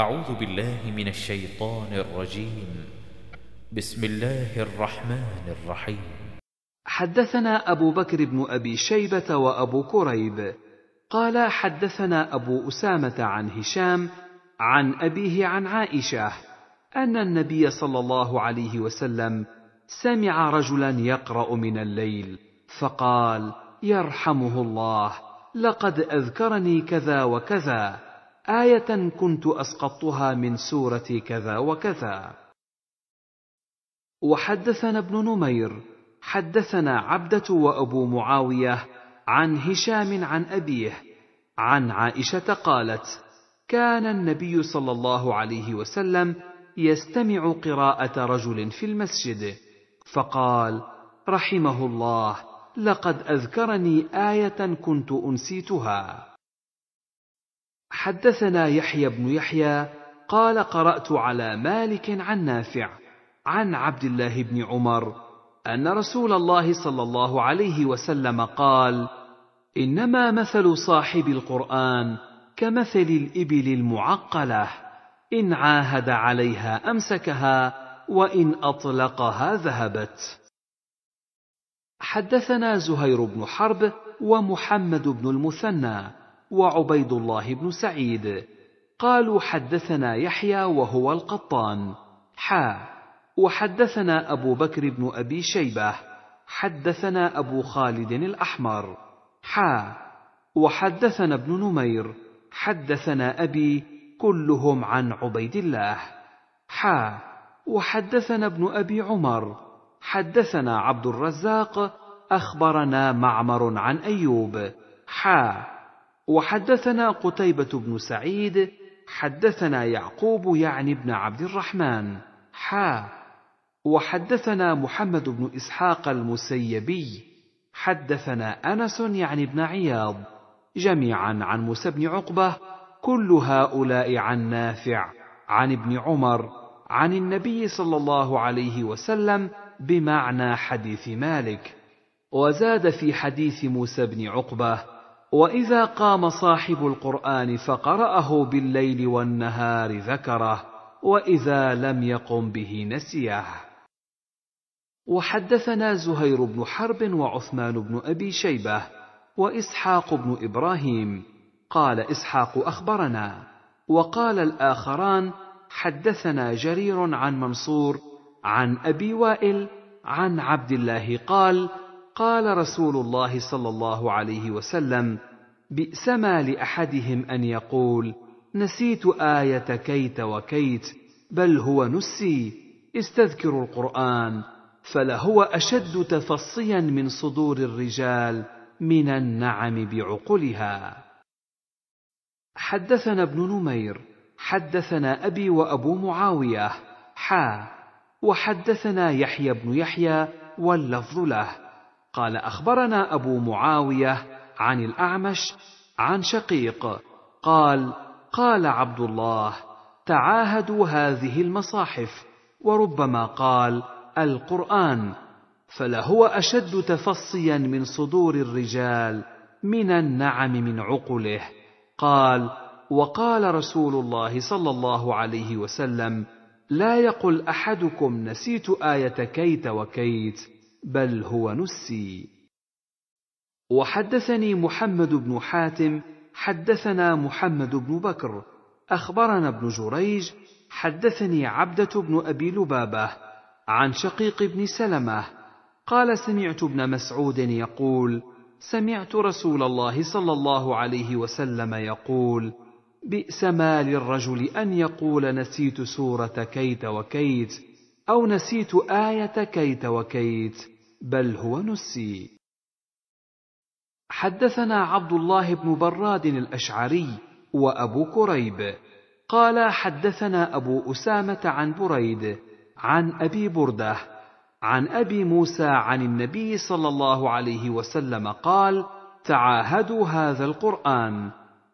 أعوذ بالله من الشيطان الرجيم بسم الله الرحمن الرحيم حدثنا أبو بكر بن أبي شيبة وأبو كريب قال حدثنا أبو أسامة عن هشام عن أبيه عن عائشة أن النبي صلى الله عليه وسلم سمع رجلا يقرأ من الليل فقال يرحمه الله لقد أذكرني كذا وكذا ايه كنت اسقطتها من سوره كذا وكذا وحدثنا ابن نمير حدثنا عبده وابو معاويه عن هشام عن ابيه عن عائشه قالت كان النبي صلى الله عليه وسلم يستمع قراءه رجل في المسجد فقال رحمه الله لقد اذكرني ايه كنت انسيتها حدثنا يحيى بن يحيى قال قرات على مالك عن نافع عن عبد الله بن عمر ان رسول الله صلى الله عليه وسلم قال انما مثل صاحب القران كمثل الابل المعقله ان عاهد عليها امسكها وان اطلقها ذهبت حدثنا زهير بن حرب ومحمد بن المثنى وعبيد الله بن سعيد قالوا حدثنا يحيى وهو القطان حا وحدثنا أبو بكر بن أبي شيبة حدثنا أبو خالد الأحمر حا وحدثنا ابن نمير حدثنا أبي كلهم عن عبيد الله حا وحدثنا ابن أبي عمر حدثنا عبد الرزاق أخبرنا معمر عن أيوب حا وحدثنا قتيبة بن سعيد حدثنا يعقوب يعني ابن عبد الرحمن حا وحدثنا محمد بن إسحاق المسيبي حدثنا أنس يعني ابن عياض جميعا عن موسى بن عقبة كل هؤلاء عن نافع عن ابن عمر عن النبي صلى الله عليه وسلم بمعنى حديث مالك وزاد في حديث موسى بن عقبه واذا قام صاحب القران فقراه بالليل والنهار ذكره واذا لم يقم به نسيه وحدثنا زهير بن حرب وعثمان بن ابي شيبه واسحاق بن ابراهيم قال اسحاق اخبرنا وقال الاخران حدثنا جرير عن منصور عن ابي وائل عن عبد الله قال قال رسول الله صلى الله عليه وسلم بئس ما لاحدهم ان يقول نسيت ايه كيت وكيت بل هو نسي استذكروا القران فلهو اشد تفصيا من صدور الرجال من النعم بعقلها حدثنا ابن نمير حدثنا ابي وابو معاويه حا وحدثنا يحيى بن يحيى واللفظ له قال اخبرنا ابو معاويه عن الاعمش عن شقيق قال قال عبد الله تعاهدوا هذه المصاحف وربما قال القران فلهو اشد تفصيا من صدور الرجال من النعم من عقله قال وقال رسول الله صلى الله عليه وسلم لا يقل احدكم نسيت ايه كيت وكيت بل هو نسي وحدثني محمد بن حاتم حدثنا محمد بن بكر اخبرنا ابن جريج حدثني عبده بن ابي لبابه عن شقيق بن سلمه قال سمعت ابن مسعود يقول سمعت رسول الله صلى الله عليه وسلم يقول بئس ما للرجل ان يقول نسيت سوره كيت وكيت او نسيت ايه كيت وكيت بل هو نسي حدثنا عبد الله بن براد الاشعري وابو كريب قال حدثنا ابو اسامه عن بريد عن ابي برده عن ابي موسى عن النبي صلى الله عليه وسلم قال تعاهدوا هذا القران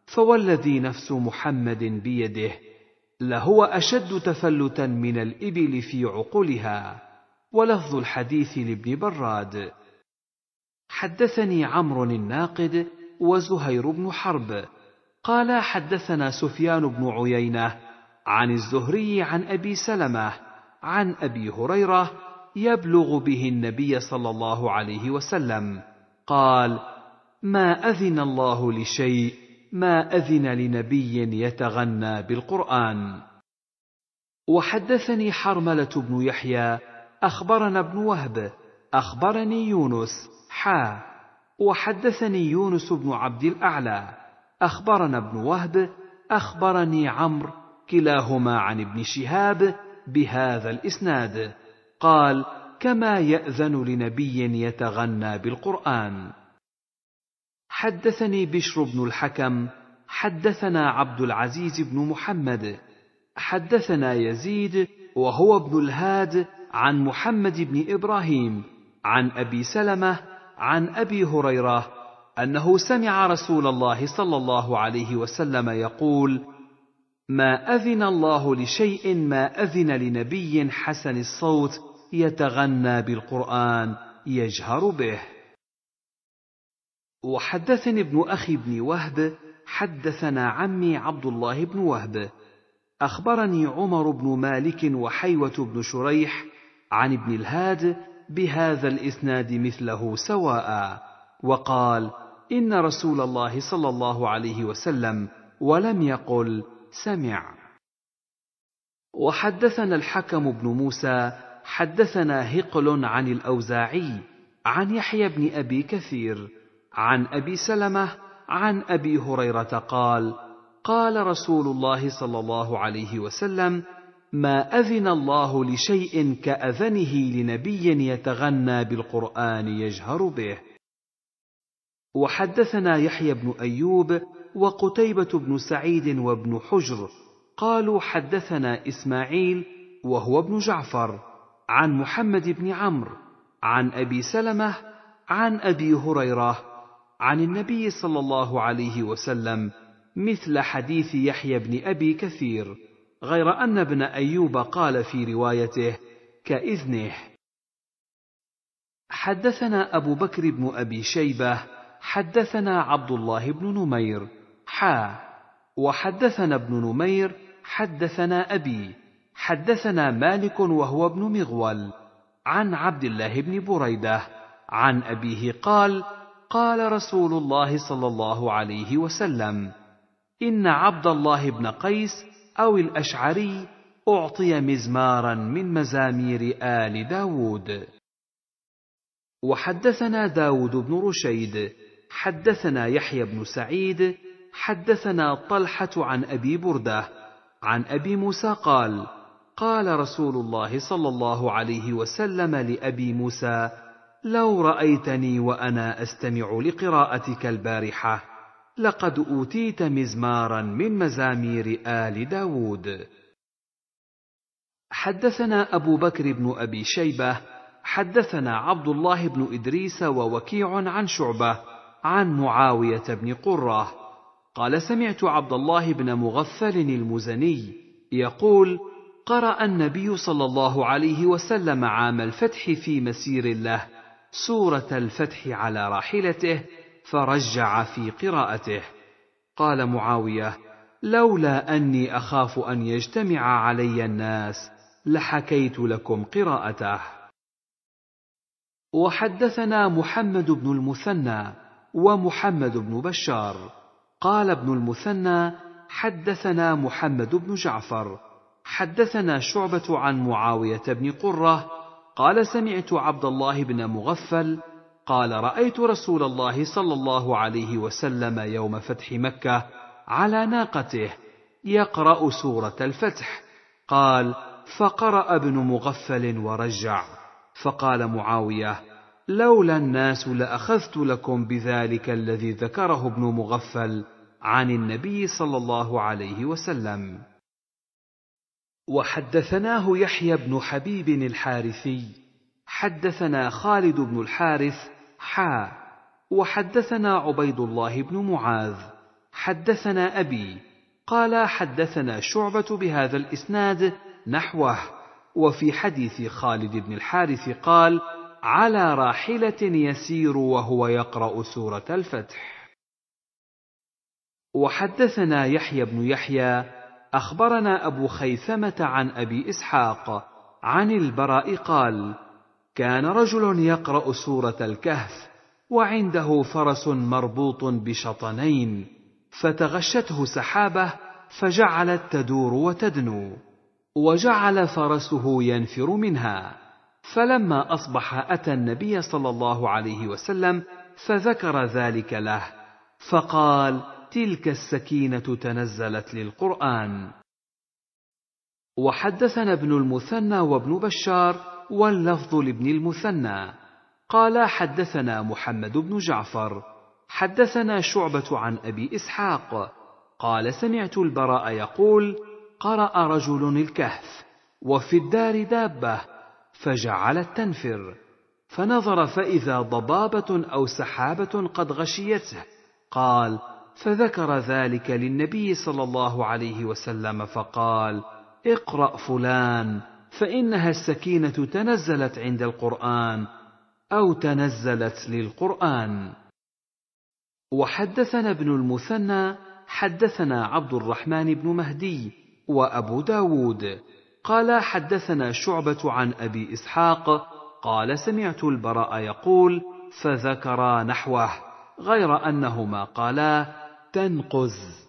فوالذي نفس محمد بيده لهو اشد تفلتا من الابل في عقلها ولفظ الحديث لابن براد حدثني عمرو الناقد وزهير بن حرب قال حدثنا سفيان بن عيينه عن الزهري عن ابي سلمه عن ابي هريره يبلغ به النبي صلى الله عليه وسلم قال ما اذن الله لشيء ما اذن لنبي يتغنى بالقران وحدثني حرمله بن يحيى أخبرنا ابن وهب أخبرني يونس حا وحدثني يونس بن عبد الأعلى أخبرنا ابن وهب أخبرني عمرو كلاهما عن ابن شهاب بهذا الإسناد قال كما يأذن لنبي يتغنى بالقرآن حدثني بشر بن الحكم حدثنا عبد العزيز بن محمد حدثنا يزيد وهو ابن الهاد عن محمد بن ابراهيم عن ابي سلمه عن ابي هريره انه سمع رسول الله صلى الله عليه وسلم يقول ما اذن الله لشيء ما اذن لنبي حسن الصوت يتغنى بالقران يجهر به وحدثني ابن اخي بن وهب حدثنا عمي عبد الله بن وهب اخبرني عمر بن مالك وحيوه بن شريح عن ابن الهاد بهذا الاسناد مثله سواء وقال ان رسول الله صلى الله عليه وسلم ولم يقل سمع وحدثنا الحكم بن موسى حدثنا هقل عن الاوزاعي عن يحيى بن ابي كثير عن ابي سلمه عن ابي هريره قال قال رسول الله صلى الله عليه وسلم ما اذن الله لشيء كاذنه لنبي يتغنى بالقران يجهر به وحدثنا يحيى بن ايوب وقتيبه بن سعيد وابن حجر قالوا حدثنا اسماعيل وهو ابن جعفر عن محمد بن عمرو عن ابي سلمه عن ابي هريره عن النبي صلى الله عليه وسلم مثل حديث يحيى بن ابي كثير غير أن ابن أيوب قال في روايته كإذنه حدثنا أبو بكر بن أبي شيبة حدثنا عبد الله بن نمير حا وحدثنا ابن نمير حدثنا أبي حدثنا مالك وهو ابن مغول عن عبد الله بن بريدة عن أبيه قال قال رسول الله صلى الله عليه وسلم إن عبد الله بن قيس أو الأشعري أعطي مزمارا من مزامير آل داود وحدثنا داود بن رشيد حدثنا يحيى بن سعيد حدثنا طلحة عن أبي بردة عن أبي موسى قال قال رسول الله صلى الله عليه وسلم لأبي موسى لو رأيتني وأنا أستمع لقراءتك البارحة لقد أوتيت مزمارا من مزامير آل داود حدثنا أبو بكر بن أبي شيبة حدثنا عبد الله بن إدريس ووكيع عن شعبة عن معاوية بن قرة قال سمعت عبد الله بن مغفل المزني يقول قرأ النبي صلى الله عليه وسلم عام الفتح في مسير له سورة الفتح على راحلته فرجع في قراءته قال معاويه لولا اني اخاف ان يجتمع علي الناس لحكيت لكم قراءته وحدثنا محمد بن المثنى ومحمد بن بشار قال ابن المثنى حدثنا محمد بن جعفر حدثنا شعبه عن معاويه بن قره قال سمعت عبد الله بن مغفل قال رايت رسول الله صلى الله عليه وسلم يوم فتح مكه على ناقته يقرا سوره الفتح قال فقرا ابن مغفل ورجع فقال معاويه لولا الناس لاخذت لكم بذلك الذي ذكره ابن مغفل عن النبي صلى الله عليه وسلم وحدثناه يحيى بن حبيب الحارثي حدثنا خالد بن الحارث حا وحدثنا عبيد الله بن معاذ حدثنا أبي قال حدثنا شعبة بهذا الإسناد نحوه وفي حديث خالد بن الحارث قال على راحلة يسير وهو يقرأ سورة الفتح وحدثنا يحيى بن يحيى أخبرنا أبو خيثمة عن أبي إسحاق عن البراء قال: كان رجل يقرا سوره الكهف وعنده فرس مربوط بشطنين فتغشته سحابه فجعلت تدور وتدنو وجعل فرسه ينفر منها فلما اصبح اتى النبي صلى الله عليه وسلم فذكر ذلك له فقال تلك السكينه تنزلت للقران وحدثنا ابن المثنى وابن بشار واللفظ لابن المثنى قال حدثنا محمد بن جعفر حدثنا شعبة عن أبي إسحاق قال سمعت البراء يقول قرأ رجل الكهف وفي الدار دابة فجعلت تنفر فنظر فإذا ضبابة أو سحابة قد غشيته قال فذكر ذلك للنبي صلى الله عليه وسلم فقال اقرأ فلان فإنها السكينة تنزلت عند القرآن أو تنزلت للقرآن. وحدثنا ابن المثنى حدثنا عبد الرحمن بن مهدي وأبو داود قال حدثنا شعبة عن أبي إسحاق قال سمعت البراء يقول فذكرا نحوه غير أنهما قالا تنقز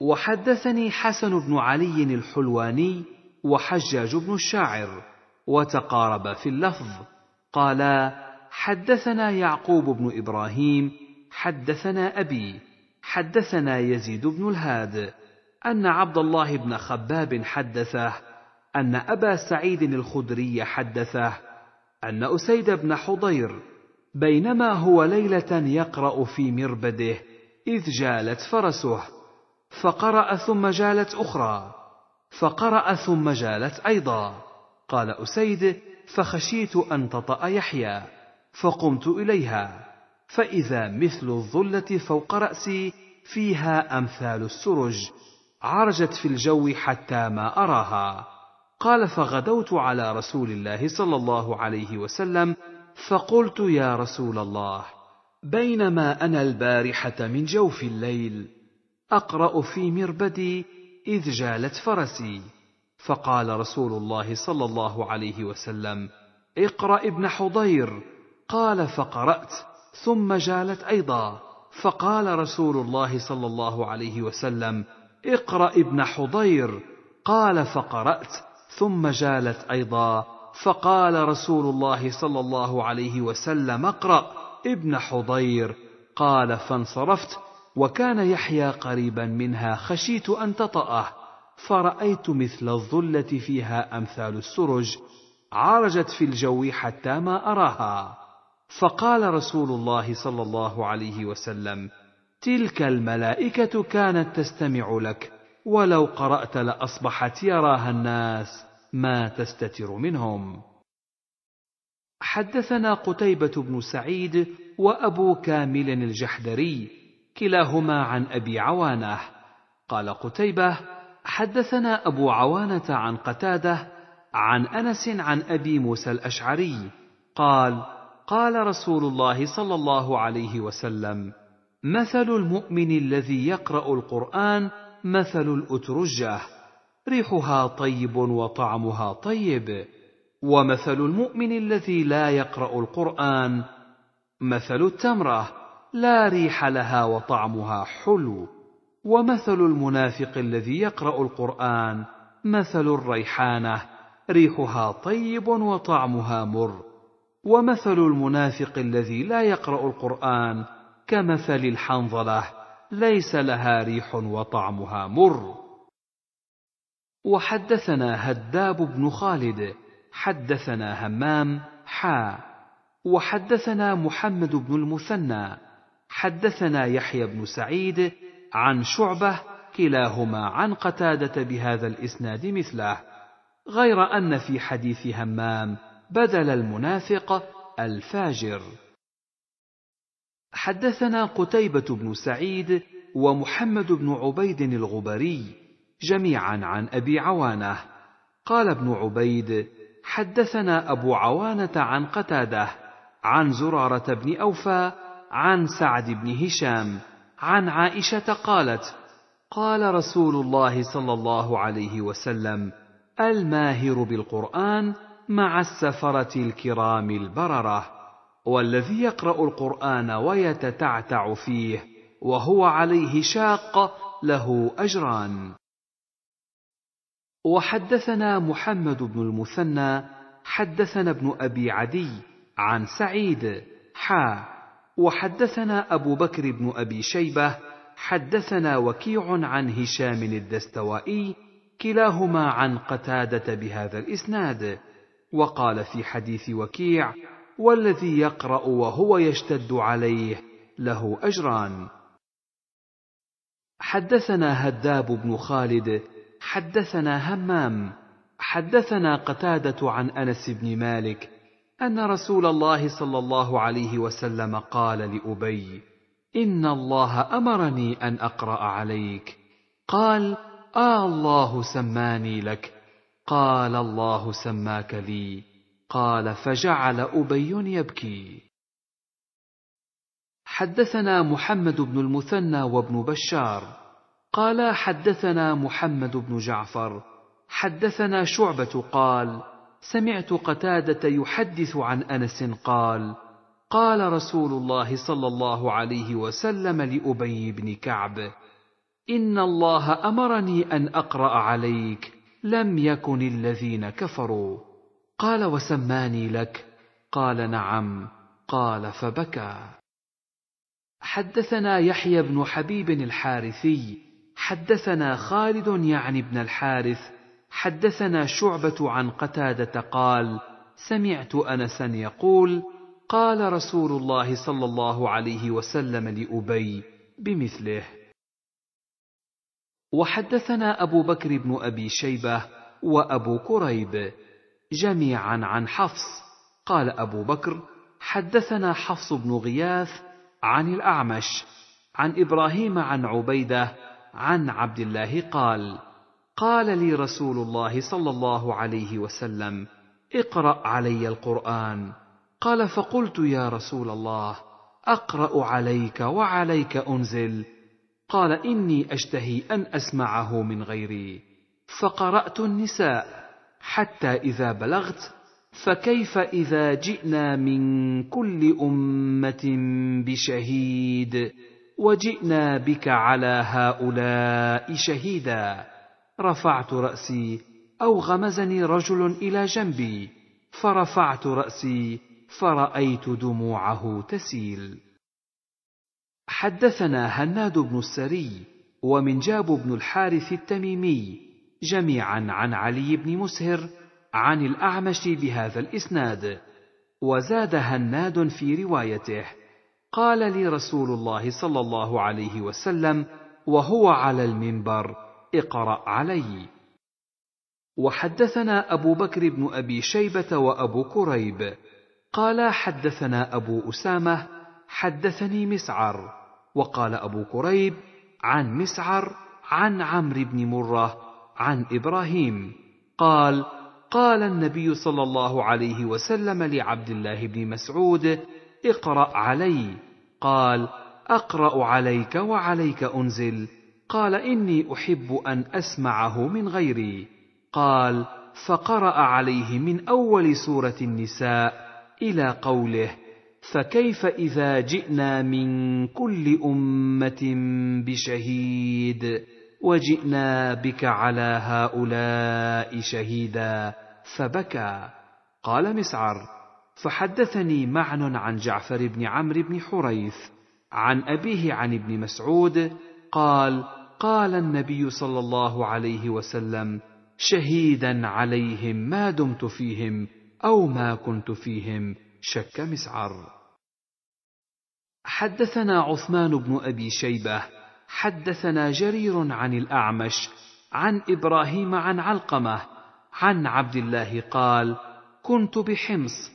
وحدثني حسن بن علي الحلواني وحجاج بن الشاعر وتقارب في اللفظ قالا حدثنا يعقوب بن ابراهيم حدثنا ابي حدثنا يزيد بن الهاد ان عبد الله بن خباب حدثه ان ابا سعيد الخدري حدثه ان اسيد بن حضير بينما هو ليله يقرا في مربده اذ جالت فرسه فقرا ثم جالت اخرى فقرأ ثم جالت أيضا قال أسيد فخشيت أن تطأ يحيى فقمت إليها فإذا مثل الظلة فوق رأسي فيها أمثال السرج عرجت في الجو حتى ما أراها قال فغدوت على رسول الله صلى الله عليه وسلم فقلت يا رسول الله بينما أنا البارحة من جوف الليل أقرأ في مربدي إذ جالت فرسي فقال رسول الله صلى الله عليه وسلم اقرأ ابن حضير قال فقرأت ثم جالت أيضا فقال رسول الله صلى الله عليه وسلم اقرأ ابن حضير قال فقرأت ثم جالت أيضا فقال رسول الله صلى الله عليه وسلم اقرأ ابن حضير قال فانصرفت وكان يحيى قريبا منها خشيت أن تطأه فرأيت مثل الظلة فيها أمثال السرج عرجت في الجو حتى ما أراها فقال رسول الله صلى الله عليه وسلم تلك الملائكة كانت تستمع لك ولو قرأت لأصبحت يراها الناس ما تستتر منهم حدثنا قتيبة بن سعيد وأبو كامل الجحدري كلاهما عن ابي عوانه قال قتيبه حدثنا ابو عوانه عن قتاده عن انس عن ابي موسى الاشعري قال قال رسول الله صلى الله عليه وسلم مثل المؤمن الذي يقرا القران مثل الاترجه ريحها طيب وطعمها طيب ومثل المؤمن الذي لا يقرا القران مثل التمره لا ريح لها وطعمها حلو ومثل المنافق الذي يقرا القران مثل الريحانه ريحها طيب وطعمها مر ومثل المنافق الذي لا يقرا القران كمثل الحنظله ليس لها ريح وطعمها مر وحدثنا هداب بن خالد حدثنا همام حا وحدثنا محمد بن المثنى حدثنا يحيى بن سعيد عن شعبه كلاهما عن قتاده بهذا الاسناد مثله غير ان في حديث همام بدل المنافق الفاجر حدثنا قتيبه بن سعيد ومحمد بن عبيد الغبري جميعا عن ابي عوانه قال ابن عبيد حدثنا ابو عوانه عن قتاده عن زراره بن اوفى عن سعد بن هشام عن عائشه قالت قال رسول الله صلى الله عليه وسلم الماهر بالقران مع السفره الكرام البرره والذي يقرا القران ويتتعتع فيه وهو عليه شاق له اجران وحدثنا محمد بن المثنى حدثنا ابن ابي عدي عن سعيد حا وحدثنا ابو بكر بن ابي شيبه حدثنا وكيع عن هشام الدستوائي كلاهما عن قتاده بهذا الاسناد وقال في حديث وكيع والذي يقرا وهو يشتد عليه له اجران حدثنا هداب بن خالد حدثنا همام حدثنا قتاده عن انس بن مالك ان رسول الله صلى الله عليه وسلم قال لابي ان الله امرني ان اقرا عليك قال آه الله سماني لك قال الله سماك لي قال فجعل ابي يبكي حدثنا محمد بن المثنى وابن بشار قالا حدثنا محمد بن جعفر حدثنا شعبه قال سمعت قتاده يحدث عن انس قال قال رسول الله صلى الله عليه وسلم لابي بن كعب ان الله امرني ان اقرا عليك لم يكن الذين كفروا قال وسماني لك قال نعم قال فبكى حدثنا يحيى بن حبيب الحارثي حدثنا خالد يعني بن الحارث حدثنا شعبة عن قتادة قال: سمعت أنسا يقول: قال رسول الله صلى الله عليه وسلم لأبي بمثله. وحدثنا أبو بكر بن أبي شيبة وأبو كريب جميعا عن حفص، قال أبو بكر: حدثنا حفص بن غياث عن الأعمش، عن إبراهيم عن عبيدة، عن عبد الله قال: قال لي رسول الله صلى الله عليه وسلم اقرا علي القران قال فقلت يا رسول الله اقرا عليك وعليك انزل قال اني اشتهي ان اسمعه من غيري فقرات النساء حتى اذا بلغت فكيف اذا جئنا من كل امه بشهيد وجئنا بك على هؤلاء شهيدا رفعت رأسي أو غمزني رجل إلى جنبي فرفعت رأسي فرأيت دموعه تسيل حدثنا هناد بن السري ومنجاب بن الحارث التميمي جميعا عن علي بن مسهر عن الأعمش بهذا الإسناد وزاد هناد في روايته قال لي رسول الله صلى الله عليه وسلم وهو على المنبر اقرأ علي. وحدثنا أبو بكر بن أبي شيبة وأبو كريب قال حدثنا أبو أسامة حدثني مسعر وقال أبو كريب عن مسعر عن عمرو بن مرة عن إبراهيم قال قال النبي صلى الله عليه وسلم لعبد الله بن مسعود اقرأ علي قال أقرأ عليك وعليك أنزل قال اني احب ان اسمعه من غيري قال فقرا عليه من اول سوره النساء الى قوله فكيف اذا جئنا من كل امه بشهيد وجئنا بك على هؤلاء شهيدا فبكى قال مسعر فحدثني معن عن جعفر بن عمرو بن حريث عن ابيه عن ابن مسعود قال قال النبي صلى الله عليه وسلم شهيدا عليهم ما دمت فيهم او ما كنت فيهم شك مسعر حدثنا عثمان بن ابي شيبه حدثنا جرير عن الاعمش عن ابراهيم عن علقمه عن عبد الله قال كنت بحمص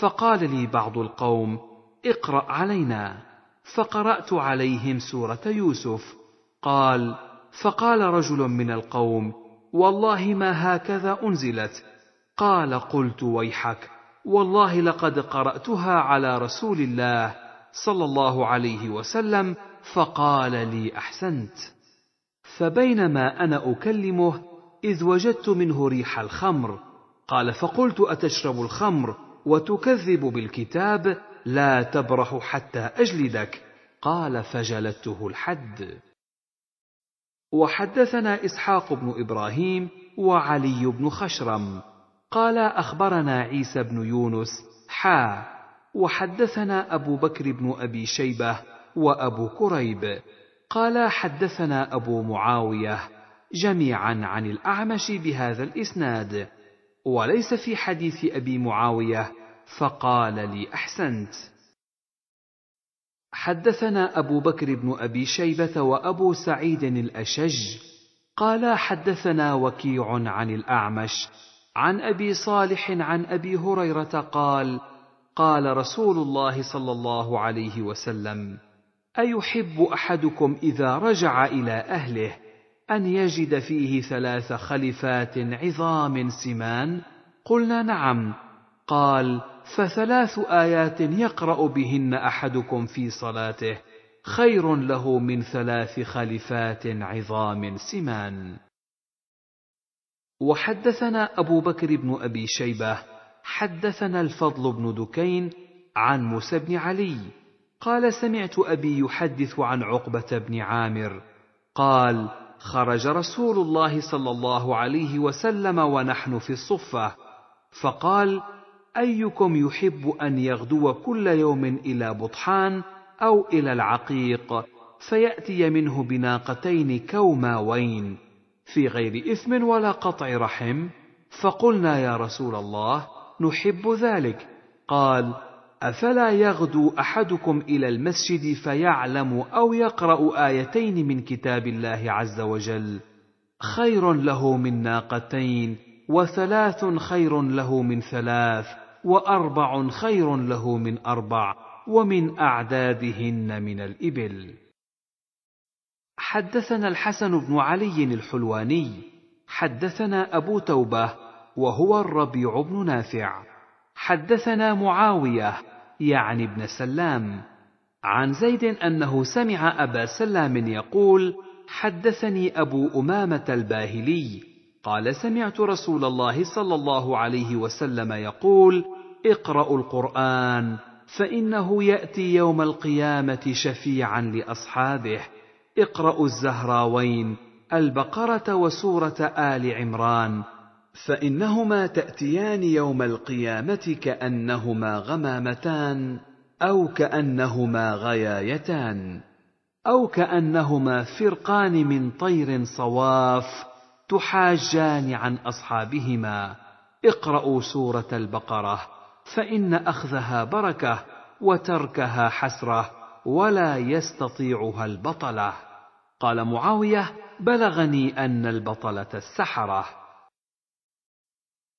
فقال لي بعض القوم اقرا علينا فقرات عليهم سوره يوسف قال فقال رجل من القوم والله ما هكذا انزلت قال قلت ويحك والله لقد قراتها على رسول الله صلى الله عليه وسلم فقال لي احسنت فبينما انا اكلمه اذ وجدت منه ريح الخمر قال فقلت اتشرب الخمر وتكذب بالكتاب لا تبرح حتى اجلدك قال فجلدته الحد وحدثنا اسحاق بن ابراهيم وعلي بن خشرم قال اخبرنا عيسى بن يونس حا وحدثنا ابو بكر بن ابي شيبه وابو كريب قال حدثنا ابو معاويه جميعا عن الاعمش بهذا الاسناد وليس في حديث ابي معاويه فقال لي احسنت حدثنا أبو بكر بن أبي شيبة وأبو سعيد الأشج قال حدثنا وكيع عن الأعمش عن أبي صالح عن أبي هريرة قال قال رسول الله صلى الله عليه وسلم أيحب أحدكم إذا رجع إلى أهله أن يجد فيه ثلاث خلفات عظام سمان قلنا نعم قال فثلاث ايات يقرا بهن احدكم في صلاته خير له من ثلاث خلفات عظام سمان وحدثنا ابو بكر بن ابي شيبه حدثنا الفضل بن دكين عن موسى بن علي قال سمعت ابي يحدث عن عقبه بن عامر قال خرج رسول الله صلى الله عليه وسلم ونحن في الصفه فقال ايكم يحب ان يغدو كل يوم الى بطحان او الى العقيق فياتي منه بناقتين كوماوين في غير اثم ولا قطع رحم فقلنا يا رسول الله نحب ذلك قال افلا يغدو احدكم الى المسجد فيعلم او يقرا ايتين من كتاب الله عز وجل خير له من ناقتين وثلاث خير له من ثلاث واربع خير له من اربع ومن اعدادهن من الابل حدثنا الحسن بن علي الحلواني حدثنا ابو توبه وهو الربيع بن نافع حدثنا معاويه يعني ابن سلام عن زيد انه سمع ابا سلام يقول حدثني ابو امامه الباهلي قال سمعت رسول الله صلى الله عليه وسلم يقول اقرأوا القرآن فإنه يأتي يوم القيامة شفيعا لأصحابه اقرأوا الزهراوين البقرة وسورة آل عمران فإنهما تأتيان يوم القيامة كأنهما غمامتان أو كأنهما غيايتان أو كأنهما فرقان من طير صواف تحاجان عن أصحابهما اقرأوا سورة البقرة فان اخذها بركه وتركها حسره ولا يستطيعها البطله قال معاويه بلغني ان البطله السحره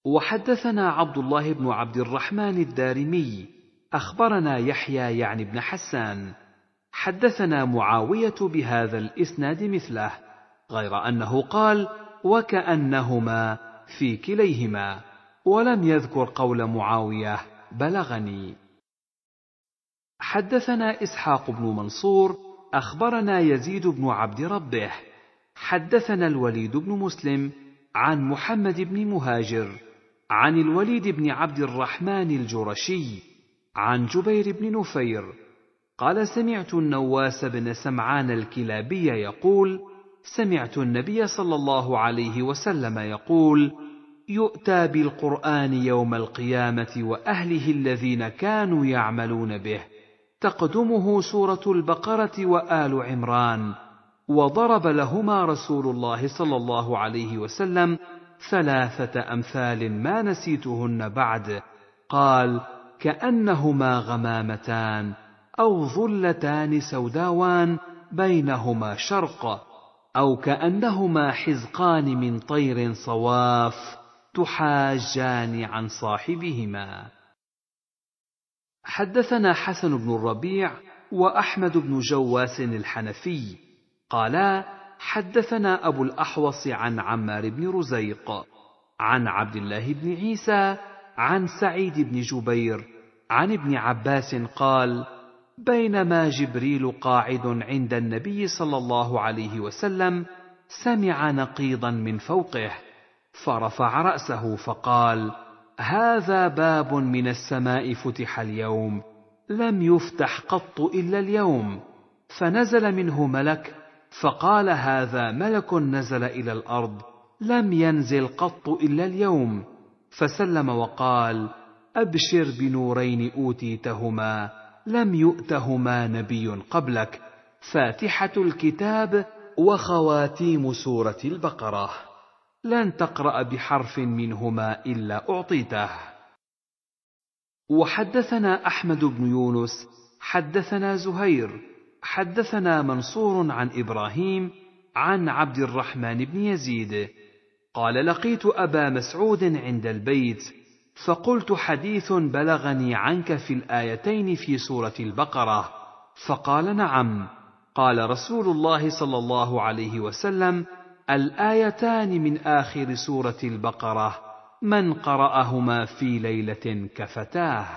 وحدثنا عبد الله بن عبد الرحمن الدارمي اخبرنا يحيى يعني بن حسان حدثنا معاويه بهذا الاسناد مثله غير انه قال وكانهما في كليهما ولم يذكر قول معاويه بلغني حدثنا اسحاق بن منصور اخبرنا يزيد بن عبد ربه حدثنا الوليد بن مسلم عن محمد بن مهاجر عن الوليد بن عبد الرحمن الجرشي عن جبير بن نفير قال سمعت النواس بن سمعان الكلابي يقول سمعت النبي صلى الله عليه وسلم يقول يؤتى بالقران يوم القيامه واهله الذين كانوا يعملون به تقدمه سوره البقره وال عمران وضرب لهما رسول الله صلى الله عليه وسلم ثلاثه امثال ما نسيتهن بعد قال كانهما غمامتان او ظلتان سوداوان بينهما شرق او كانهما حزقان من طير صواف تحاجان عن صاحبهما حدثنا حسن بن الربيع واحمد بن جواس الحنفي قالا حدثنا ابو الاحوص عن عمار بن رزيق عن عبد الله بن عيسى عن سعيد بن جبير عن ابن عباس قال بينما جبريل قاعد عند النبي صلى الله عليه وسلم سمع نقيضا من فوقه فرفع راسه فقال هذا باب من السماء فتح اليوم لم يفتح قط الا اليوم فنزل منه ملك فقال هذا ملك نزل الى الارض لم ينزل قط الا اليوم فسلم وقال ابشر بنورين اوتيتهما لم يؤتهما نبي قبلك فاتحه الكتاب وخواتيم سوره البقره لن تقرا بحرف منهما الا اعطيته وحدثنا احمد بن يونس حدثنا زهير حدثنا منصور عن ابراهيم عن عبد الرحمن بن يزيد قال لقيت ابا مسعود عند البيت فقلت حديث بلغني عنك في الايتين في سوره البقره فقال نعم قال رسول الله صلى الله عليه وسلم الايتان من اخر سوره البقره من قراهما في ليله كفتاه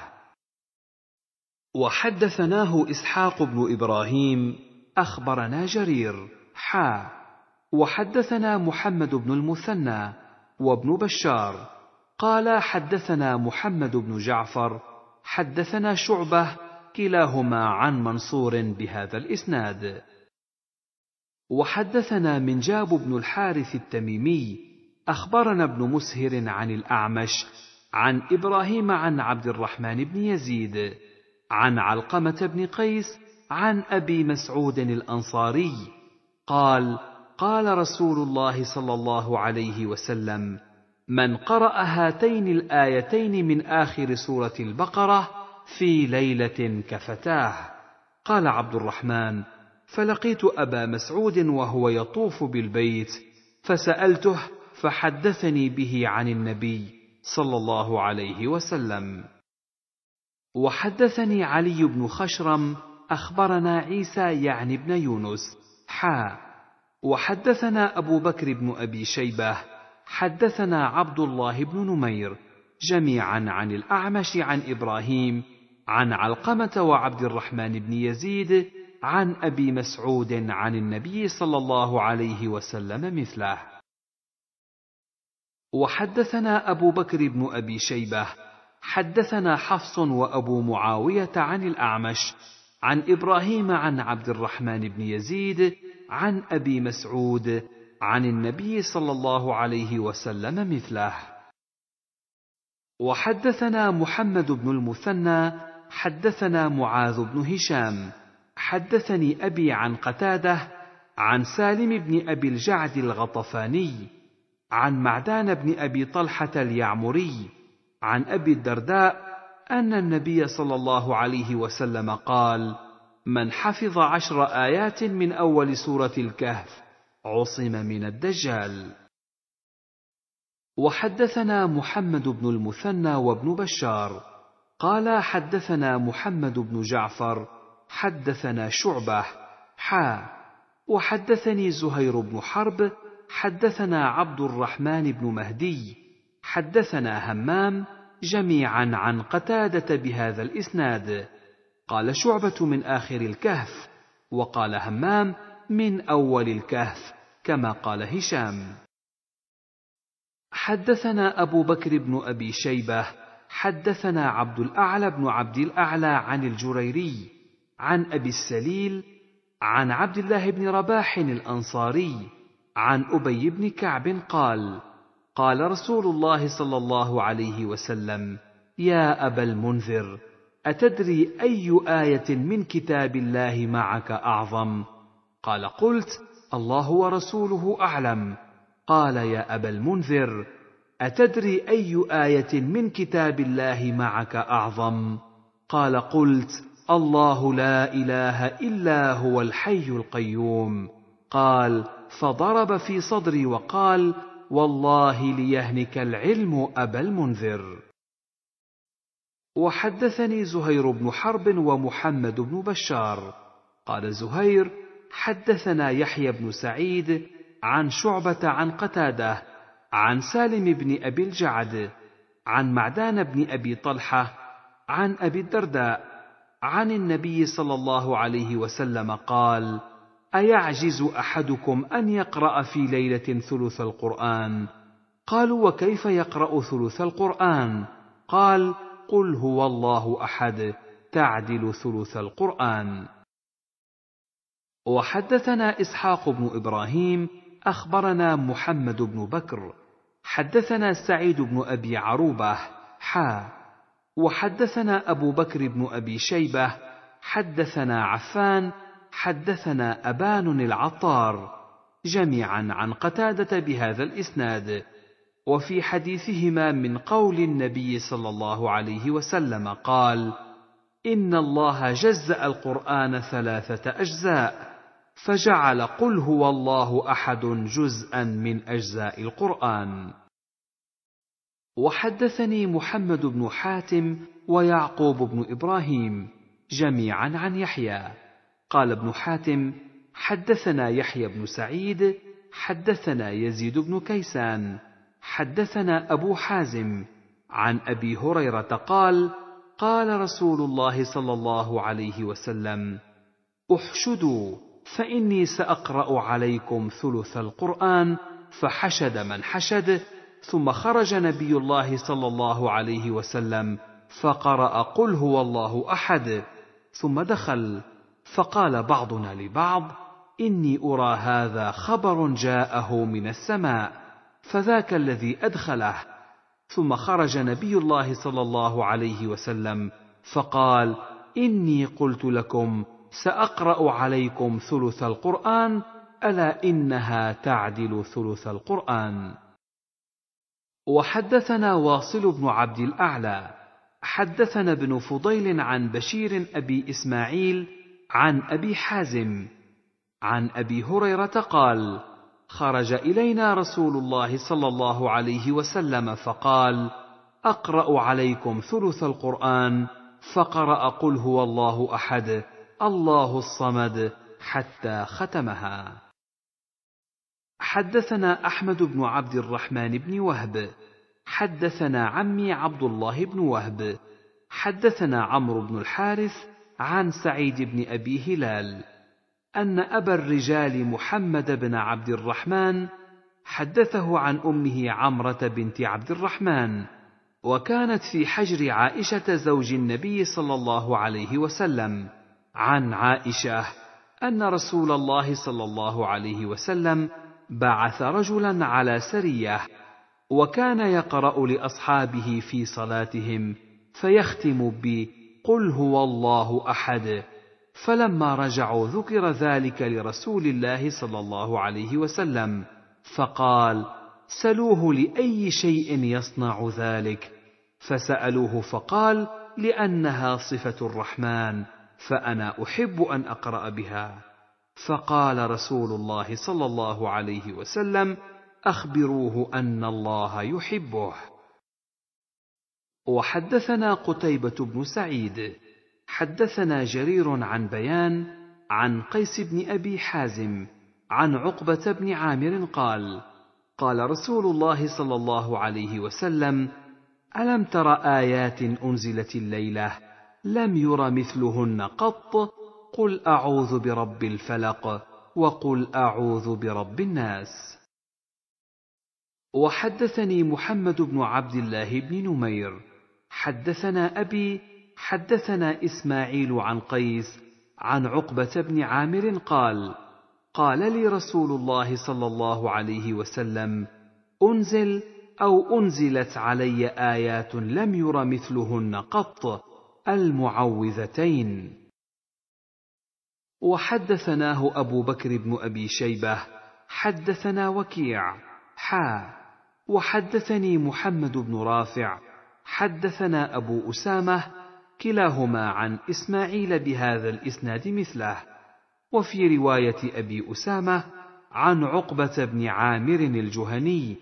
وحدثناه اسحاق بن ابراهيم اخبرنا جرير حا وحدثنا محمد بن المثنى وابن بشار قال حدثنا محمد بن جعفر حدثنا شعبه كلاهما عن منصور بهذا الاسناد وحدثنا منجاب بن الحارث التميمي اخبرنا ابن مسهر عن الاعمش عن ابراهيم عن عبد الرحمن بن يزيد عن علقمه بن قيس عن ابي مسعود الانصاري قال قال رسول الله صلى الله عليه وسلم من قرا هاتين الايتين من اخر سوره البقره في ليله كفتاه قال عبد الرحمن فلقيت ابا مسعود وهو يطوف بالبيت فسالته فحدثني به عن النبي صلى الله عليه وسلم وحدثني علي بن خشرم اخبرنا عيسى يعني بن يونس حا وحدثنا ابو بكر بن ابي شيبه حدثنا عبد الله بن نمير جميعا عن الاعمش عن ابراهيم عن علقمه وعبد الرحمن بن يزيد عن ابي مسعود عن النبي صلى الله عليه وسلم مثله وحدثنا ابو بكر بن ابي شيبه حدثنا حفص وابو معاويه عن الاعمش عن ابراهيم عن عبد الرحمن بن يزيد عن ابي مسعود عن النبي صلى الله عليه وسلم مثله وحدثنا محمد بن المثنى حدثنا معاذ بن هشام حدثني ابي عن قتاده عن سالم بن ابي الجعد الغطفاني عن معدان بن ابي طلحه اليعمري عن ابي الدرداء ان النبي صلى الله عليه وسلم قال من حفظ عشر ايات من اول سوره الكهف عصم من الدجال وحدثنا محمد بن المثنى وابن بشار قال حدثنا محمد بن جعفر حدثنا شعبه حا وحدثني زهير بن حرب حدثنا عبد الرحمن بن مهدي حدثنا همام جميعا عن قتاده بهذا الاسناد قال شعبه من اخر الكهف وقال همام من اول الكهف كما قال هشام حدثنا ابو بكر بن ابي شيبه حدثنا عبد الاعلى بن عبد الاعلى عن الجريري عن أبي السليل عن عبد الله بن رباح الأنصاري عن أبي بن كعب قال: قال رسول الله صلى الله عليه وسلم: يا أبا المنذر أتدري أي آية من كتاب الله معك أعظم؟ قال قلت: الله ورسوله أعلم. قال يا أبا المنذر أتدري أي آية من كتاب الله معك أعظم؟ قال قلت: الله لا اله الا هو الحي القيوم قال فضرب في صدري وقال والله ليهنك العلم ابا المنذر وحدثني زهير بن حرب ومحمد بن بشار قال زهير حدثنا يحيى بن سعيد عن شعبه عن قتاده عن سالم بن ابي الجعد عن معدان بن ابي طلحه عن ابي الدرداء عن النبي صلى الله عليه وسلم قال ايعجز احدكم ان يقرا في ليله ثلث القران قالوا وكيف يقرا ثلث القران قال قل هو الله احد تعدل ثلث القران وحدثنا اسحاق بن ابراهيم اخبرنا محمد بن بكر حدثنا سعيد بن ابي عروبه حا وحدثنا أبو بكر بن أبي شيبة حدثنا عفان حدثنا أبان العطار جميعا عن قتادة بهذا الإسناد وفي حديثهما من قول النبي صلى الله عليه وسلم قال إن الله جزأ القرآن ثلاثة أجزاء فجعل قل هو الله أحد جزءا من أجزاء القرآن وحدثني محمد بن حاتم ويعقوب بن ابراهيم جميعا عن يحيى قال ابن حاتم حدثنا يحيى بن سعيد حدثنا يزيد بن كيسان حدثنا ابو حازم عن ابي هريره قال قال رسول الله صلى الله عليه وسلم احشدوا فاني ساقرا عليكم ثلث القران فحشد من حشد ثم خرج نبي الله صلى الله عليه وسلم فقرأ قل هو الله أحد ثم دخل فقال بعضنا لبعض إني أرى هذا خبر جاءه من السماء فذاك الذي أدخله ثم خرج نبي الله صلى الله عليه وسلم فقال إني قلت لكم سأقرأ عليكم ثلث القرآن ألا إنها تعدل ثلث القرآن وحدثنا واصل بن عبد الاعلى حدثنا ابن فضيل عن بشير ابي اسماعيل عن ابي حازم عن ابي هريره قال خرج الينا رسول الله صلى الله عليه وسلم فقال اقرا عليكم ثلث القران فقرا قل هو الله احد الله الصمد حتى ختمها حدثنا احمد بن عبد الرحمن بن وهب حدثنا عمي عبد الله بن وهب حدثنا عمرو بن الحارث عن سعيد بن ابي هلال ان ابا الرجال محمد بن عبد الرحمن حدثه عن امه عمره بنت عبد الرحمن وكانت في حجر عائشه زوج النبي صلى الله عليه وسلم عن عائشه ان رسول الله صلى الله عليه وسلم بعث رجلا على سريه وكان يقرا لاصحابه في صلاتهم فيختم ب قل هو الله احد فلما رجعوا ذكر ذلك لرسول الله صلى الله عليه وسلم فقال سلوه لاي شيء يصنع ذلك فسالوه فقال لانها صفه الرحمن فانا احب ان اقرا بها فقال رسول الله صلى الله عليه وسلم اخبروه ان الله يحبه وحدثنا قتيبه بن سعيد حدثنا جرير عن بيان عن قيس بن ابي حازم عن عقبه بن عامر قال قال رسول الله صلى الله عليه وسلم الم تر ايات انزلت الليله لم ير مثلهن قط قل اعوذ برب الفلق وقل اعوذ برب الناس وحدثني محمد بن عبد الله بن نمير حدثنا ابي حدثنا اسماعيل عن قيس عن عقبه بن عامر قال قال لي رسول الله صلى الله عليه وسلم انزل او انزلت علي ايات لم ير مثلهن قط المعوذتين وحدثناه أبو بكر بن أبي شيبة حدثنا وكيع حا وحدثني محمد بن رافع حدثنا أبو أسامة كلاهما عن إسماعيل بهذا الإسناد مثله وفي رواية أبي أسامة عن عقبة بن عامر الجهني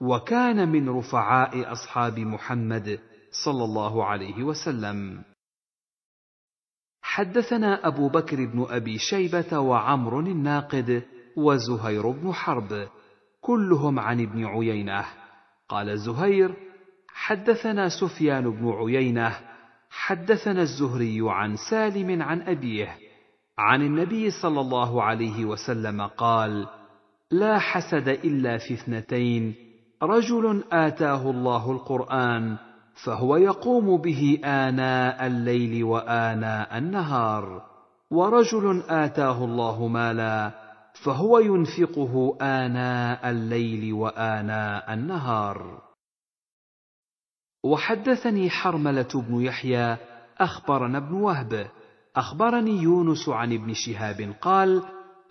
وكان من رفعاء أصحاب محمد صلى الله عليه وسلم حدثنا أبو بكر بن أبي شيبة وعمر الناقد وزهير بن حرب كلهم عن ابن عيينة قال زهير حدثنا سفيان بن عيينة حدثنا الزهري عن سالم عن أبيه عن النبي صلى الله عليه وسلم قال لا حسد إلا في اثنتين رجل آتاه الله القرآن فهو يقوم به آناء الليل وآناء النهار ورجل آتاه الله مالا فهو ينفقه آناء الليل وآناء النهار وحدثني حرملة بن يحيى أخبرنا ابن وهب أخبرني يونس عن ابن شهاب قال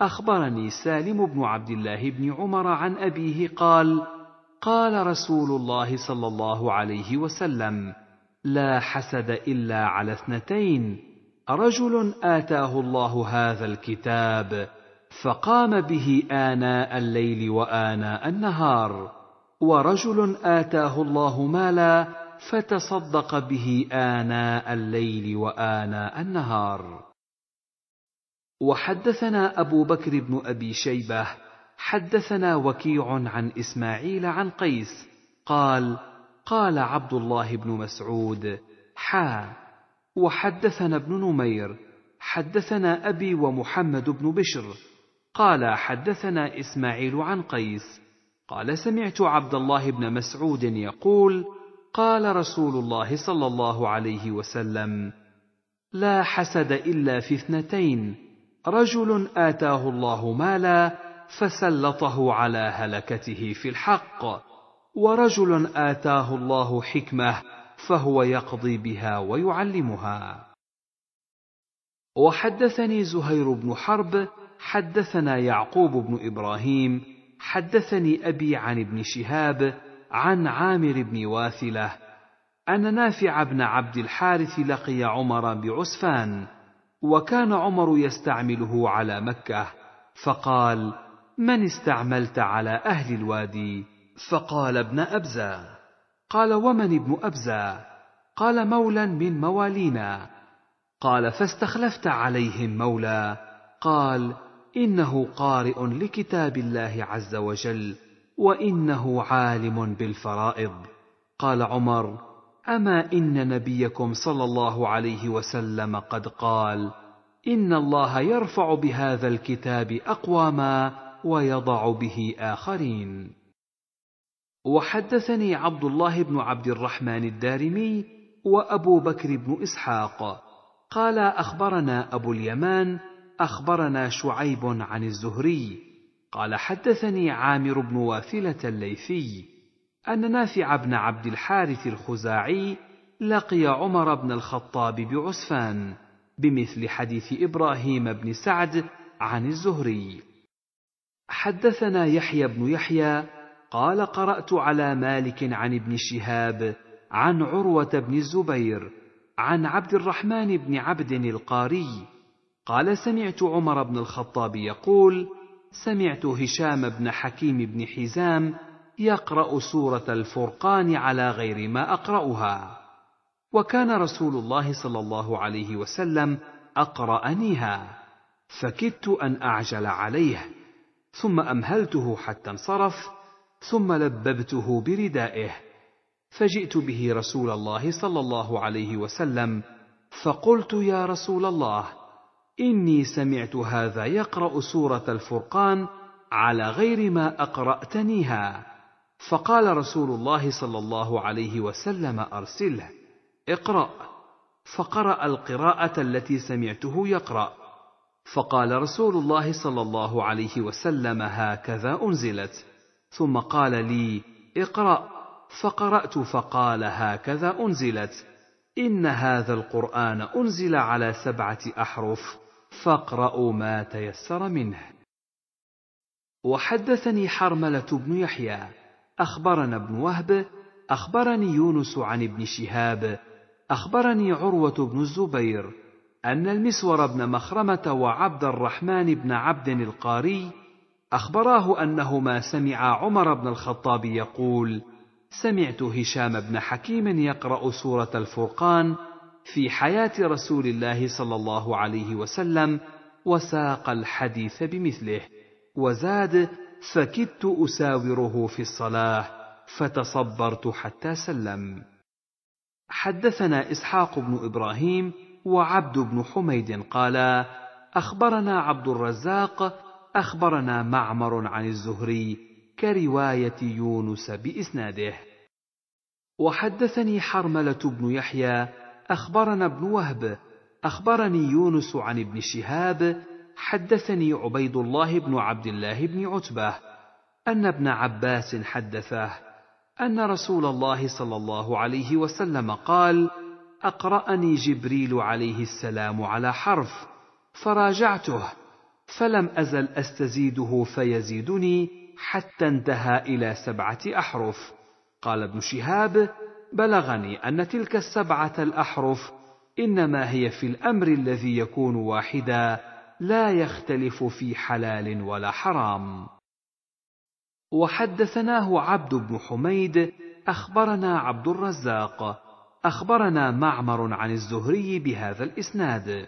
أخبرني سالم بن عبد الله بن عمر عن أبيه قال: قال رسول الله صلى الله عليه وسلم لا حسد الا على اثنتين رجل اتاه الله هذا الكتاب فقام به اناء الليل واناء النهار ورجل اتاه الله مالا فتصدق به اناء الليل واناء النهار وحدثنا ابو بكر بن ابي شيبه حدثنا وكيع عن اسماعيل عن قيس قال قال عبد الله بن مسعود حا وحدثنا ابن نمير حدثنا ابي ومحمد بن بشر قال حدثنا اسماعيل عن قيس قال سمعت عبد الله بن مسعود يقول قال رسول الله صلى الله عليه وسلم لا حسد الا في اثنتين رجل اتاه الله مالا فسلطه على هلكته في الحق ورجل اتاه الله حكمه فهو يقضي بها ويعلمها وحدثني زهير بن حرب حدثنا يعقوب بن ابراهيم حدثني ابي عن ابن شهاب عن عامر بن واثله ان نافع بن عبد الحارث لقي عمر بعسفان وكان عمر يستعمله على مكه فقال من استعملت على أهل الوادي فقال ابن أبزة قال ومن ابن أبزة قال مولى من موالينا قال فاستخلفت عليهم مولى قال إنه قارئ لكتاب الله عز وجل وإنه عالم بالفرائض قال عمر أما إن نبيكم صلى الله عليه وسلم قد قال إن الله يرفع بهذا الكتاب أقواما ويضع به آخرين وحدثني عبد الله بن عبد الرحمن الدارمي وأبو بكر بن إسحاق قال أخبرنا أبو اليمان أخبرنا شعيب عن الزهري قال حدثني عامر بن واثلة الليثي أن نافع بن عبد الحارث الخزاعي لقي عمر بن الخطاب بعسفان بمثل حديث إبراهيم بن سعد عن الزهري حدثنا يحيى بن يحيى قال قرات على مالك عن ابن شهاب عن عروه بن الزبير عن عبد الرحمن بن عبد القاري قال سمعت عمر بن الخطاب يقول سمعت هشام بن حكيم بن حزام يقرا سوره الفرقان على غير ما اقراها وكان رسول الله صلى الله عليه وسلم اقرانيها فكدت ان اعجل عليه ثم امهلته حتى انصرف ثم لببته بردائه فجئت به رسول الله صلى الله عليه وسلم فقلت يا رسول الله اني سمعت هذا يقرا سوره الفرقان على غير ما اقراتنيها فقال رسول الله صلى الله عليه وسلم ارسله اقرا فقرا القراءه التي سمعته يقرأ فقال رسول الله صلى الله عليه وسلم هكذا انزلت ثم قال لي اقرا فقرات فقال هكذا انزلت ان هذا القران انزل على سبعه احرف فاقرأوا ما تيسر منه. وحدثني حرملة بن يحيى، أخبرنا ابن وهب، أخبرني يونس عن ابن شهاب، أخبرني عروة بن الزبير، أن المسور بن مخرمة وعبد الرحمن بن عبد القاري أخبراه أنهما سمعا عمر بن الخطاب يقول: سمعت هشام بن حكيم يقرأ سورة الفرقان في حياة رسول الله صلى الله عليه وسلم وساق الحديث بمثله، وزاد: فكدت أساوره في الصلاة فتصبرت حتى سلم. حدثنا إسحاق بن إبراهيم وعبد بن حميد قالا اخبرنا عبد الرزاق اخبرنا معمر عن الزهري كروايه يونس باسناده وحدثني حرمله بن يحيى اخبرنا ابن وهب اخبرني يونس عن ابن شهاب حدثني عبيد الله بن عبد الله بن عتبه ان ابن عباس حدثه ان رسول الله صلى الله عليه وسلم قال اقراني جبريل عليه السلام على حرف فراجعته فلم ازل استزيده فيزيدني حتى انتهى الى سبعه احرف قال ابن شهاب بلغني ان تلك السبعه الاحرف انما هي في الامر الذي يكون واحدا لا يختلف في حلال ولا حرام وحدثناه عبد بن حميد اخبرنا عبد الرزاق اخبرنا معمر عن الزهري بهذا الاسناد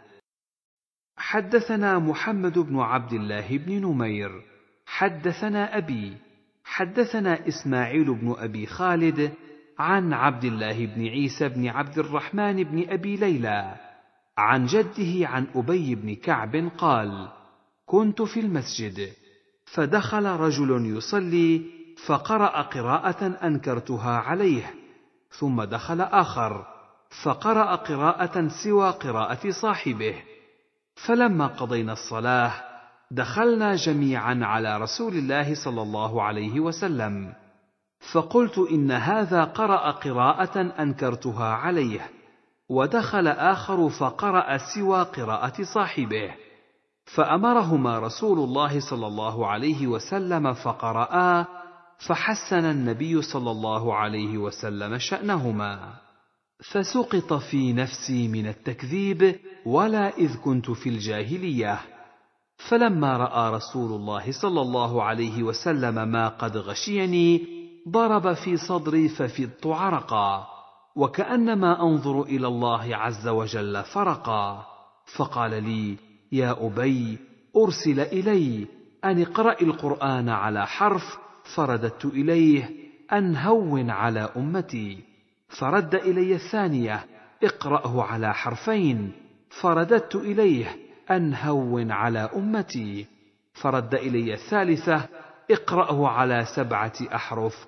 حدثنا محمد بن عبد الله بن نمير حدثنا ابي حدثنا اسماعيل بن ابي خالد عن عبد الله بن عيسى بن عبد الرحمن بن ابي ليلى عن جده عن ابي بن كعب قال كنت في المسجد فدخل رجل يصلي فقرا قراءه انكرتها عليه ثم دخل آخر فقرأ قراءة سوى قراءة صاحبه فلما قضينا الصلاة دخلنا جميعا على رسول الله صلى الله عليه وسلم فقلت إن هذا قرأ قراءة أنكرتها عليه ودخل آخر فقرأ سوى قراءة صاحبه فأمرهما رسول الله صلى الله عليه وسلم فقرأا فحسن النبي صلى الله عليه وسلم شأنهما فسقط في نفسي من التكذيب ولا إذ كنت في الجاهلية فلما رأى رسول الله صلى الله عليه وسلم ما قد غشيني ضرب في صدري ففضت عرقا وكأنما أنظر إلى الله عز وجل فرقا فقال لي يا أبي أرسل إلي أن اقرأ القرآن على حرف فرددت اليه ان هون على امتي فرد الي الثانيه اقراه على حرفين فرددت اليه ان هون على امتي فرد الي الثالثه اقراه على سبعه احرف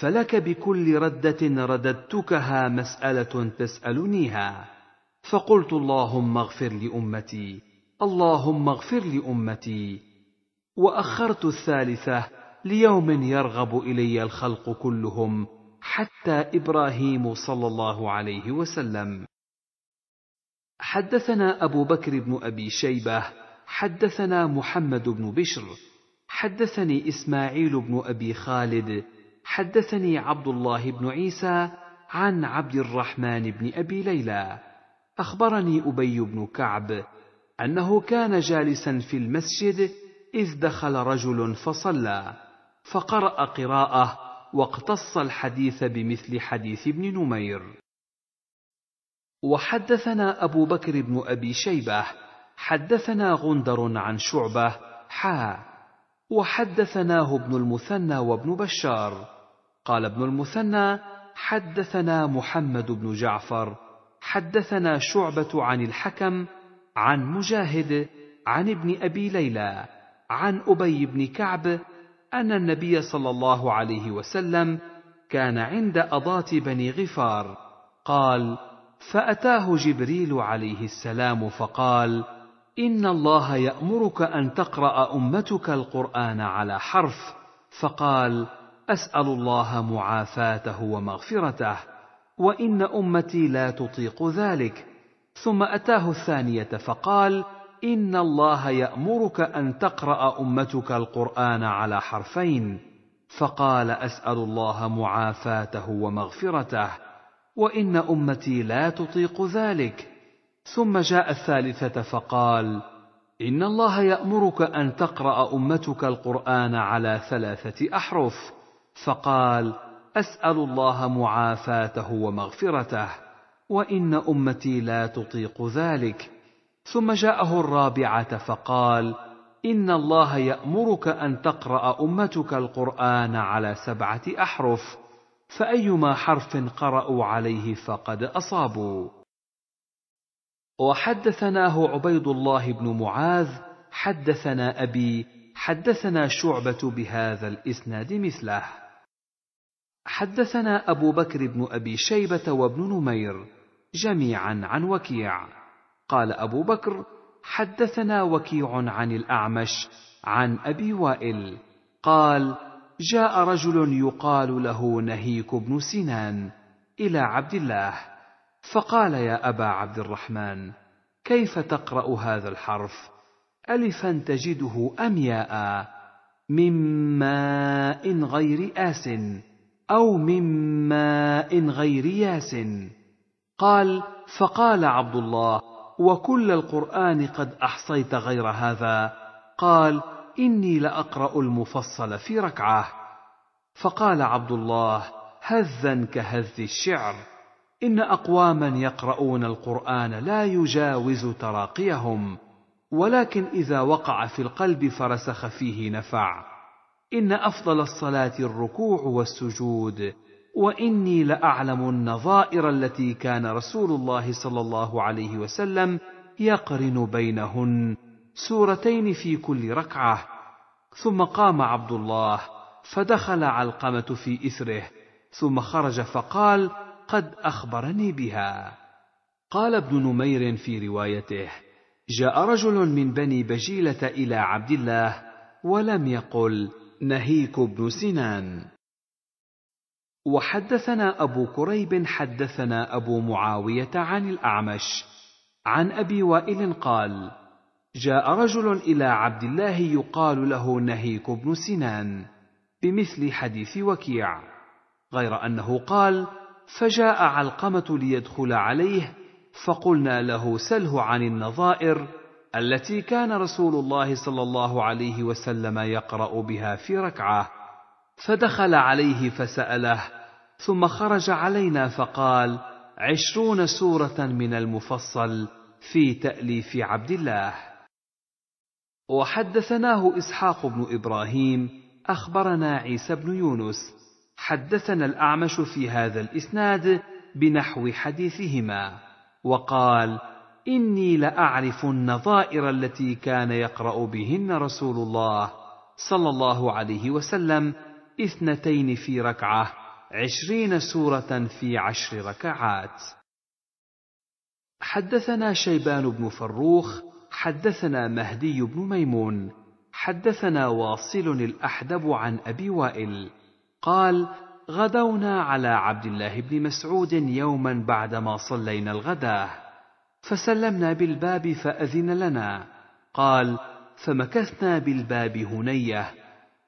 فلك بكل رده رددتكها مساله تسالنيها فقلت اللهم اغفر لامتي اللهم اغفر لامتي واخرت الثالثه ليوم يرغب الي الخلق كلهم حتى ابراهيم صلى الله عليه وسلم حدثنا ابو بكر بن ابي شيبه حدثنا محمد بن بشر حدثني اسماعيل بن ابي خالد حدثني عبد الله بن عيسى عن عبد الرحمن بن ابي ليلى اخبرني ابي بن كعب انه كان جالسا في المسجد اذ دخل رجل فصلى فقرأ قراءة واقتص الحديث بمثل حديث ابن نمير وحدثنا أبو بكر بن أبي شيبة حدثنا غندر عن شعبة حا وحدثناه ابن المثنى وابن بشار قال ابن المثنى حدثنا محمد بن جعفر حدثنا شعبة عن الحكم عن مجاهد عن ابن أبي ليلى عن أبي بن كعب ان النبي صلى الله عليه وسلم كان عند اضاه بني غفار قال فاتاه جبريل عليه السلام فقال ان الله يامرك ان تقرا امتك القران على حرف فقال اسال الله معافاته ومغفرته وان امتي لا تطيق ذلك ثم اتاه الثانيه فقال ان الله يامرك ان تقرا امتك القران على حرفين فقال اسال الله معافاته ومغفرته وان امتي لا تطيق ذلك ثم جاء الثالثه فقال ان الله يامرك ان تقرا امتك القران على ثلاثه احرف فقال اسال الله معافاته ومغفرته وان امتي لا تطيق ذلك ثم جاءه الرابعه فقال ان الله يامرك ان تقرا امتك القران على سبعه احرف فايما حرف قرأوا عليه فقد اصابوا وحدثناه عبيد الله بن معاذ حدثنا ابي حدثنا شعبه بهذا الاسناد مثله حدثنا ابو بكر بن ابي شيبه وابن نمير جميعا عن وكيع قال أبو بكر حدثنا وكيع عن الأعمش عن أبي وائل قال جاء رجل يقال له نهيك بن سنان إلى عبد الله فقال يا أبا عبد الرحمن كيف تقرأ هذا الحرف ألفا تجده أم ياء من ماء غير آس أو من ماء غير ياس قال فقال عبد الله وكل القران قد احصيت غير هذا قال اني لاقرا المفصل في ركعه فقال عبد الله هزا كهز الشعر ان اقواما يقرؤون القران لا يجاوز تراقيهم ولكن اذا وقع في القلب فرسخ فيه نفع ان افضل الصلاه الركوع والسجود واني لاعلم النظائر التي كان رسول الله صلى الله عليه وسلم يقرن بينهن سورتين في كل ركعه ثم قام عبد الله فدخل علقمه في اثره ثم خرج فقال قد اخبرني بها قال ابن نمير في روايته جاء رجل من بني بجيله الى عبد الله ولم يقل نهيك ابن سنان وحدثنا ابو كريب حدثنا ابو معاويه عن الاعمش عن ابي وائل قال جاء رجل الى عبد الله يقال له نهيك بن سنان بمثل حديث وكيع غير انه قال فجاء علقمه ليدخل عليه فقلنا له سله عن النظائر التي كان رسول الله صلى الله عليه وسلم يقرا بها في ركعه فدخل عليه فساله ثم خرج علينا فقال عشرون سوره من المفصل في تاليف عبد الله وحدثناه اسحاق بن ابراهيم اخبرنا عيسى بن يونس حدثنا الاعمش في هذا الاسناد بنحو حديثهما وقال اني لاعرف النظائر التي كان يقرا بهن رسول الله صلى الله عليه وسلم اثنتين في ركعة عشرين سورة في عشر ركعات حدثنا شيبان بن فروخ حدثنا مهدي بن ميمون حدثنا واصل الأحدب عن أبي وائل قال غدونا على عبد الله بن مسعود يوما بعدما صلينا الغداه فسلمنا بالباب فأذن لنا قال فمكثنا بالباب هنيه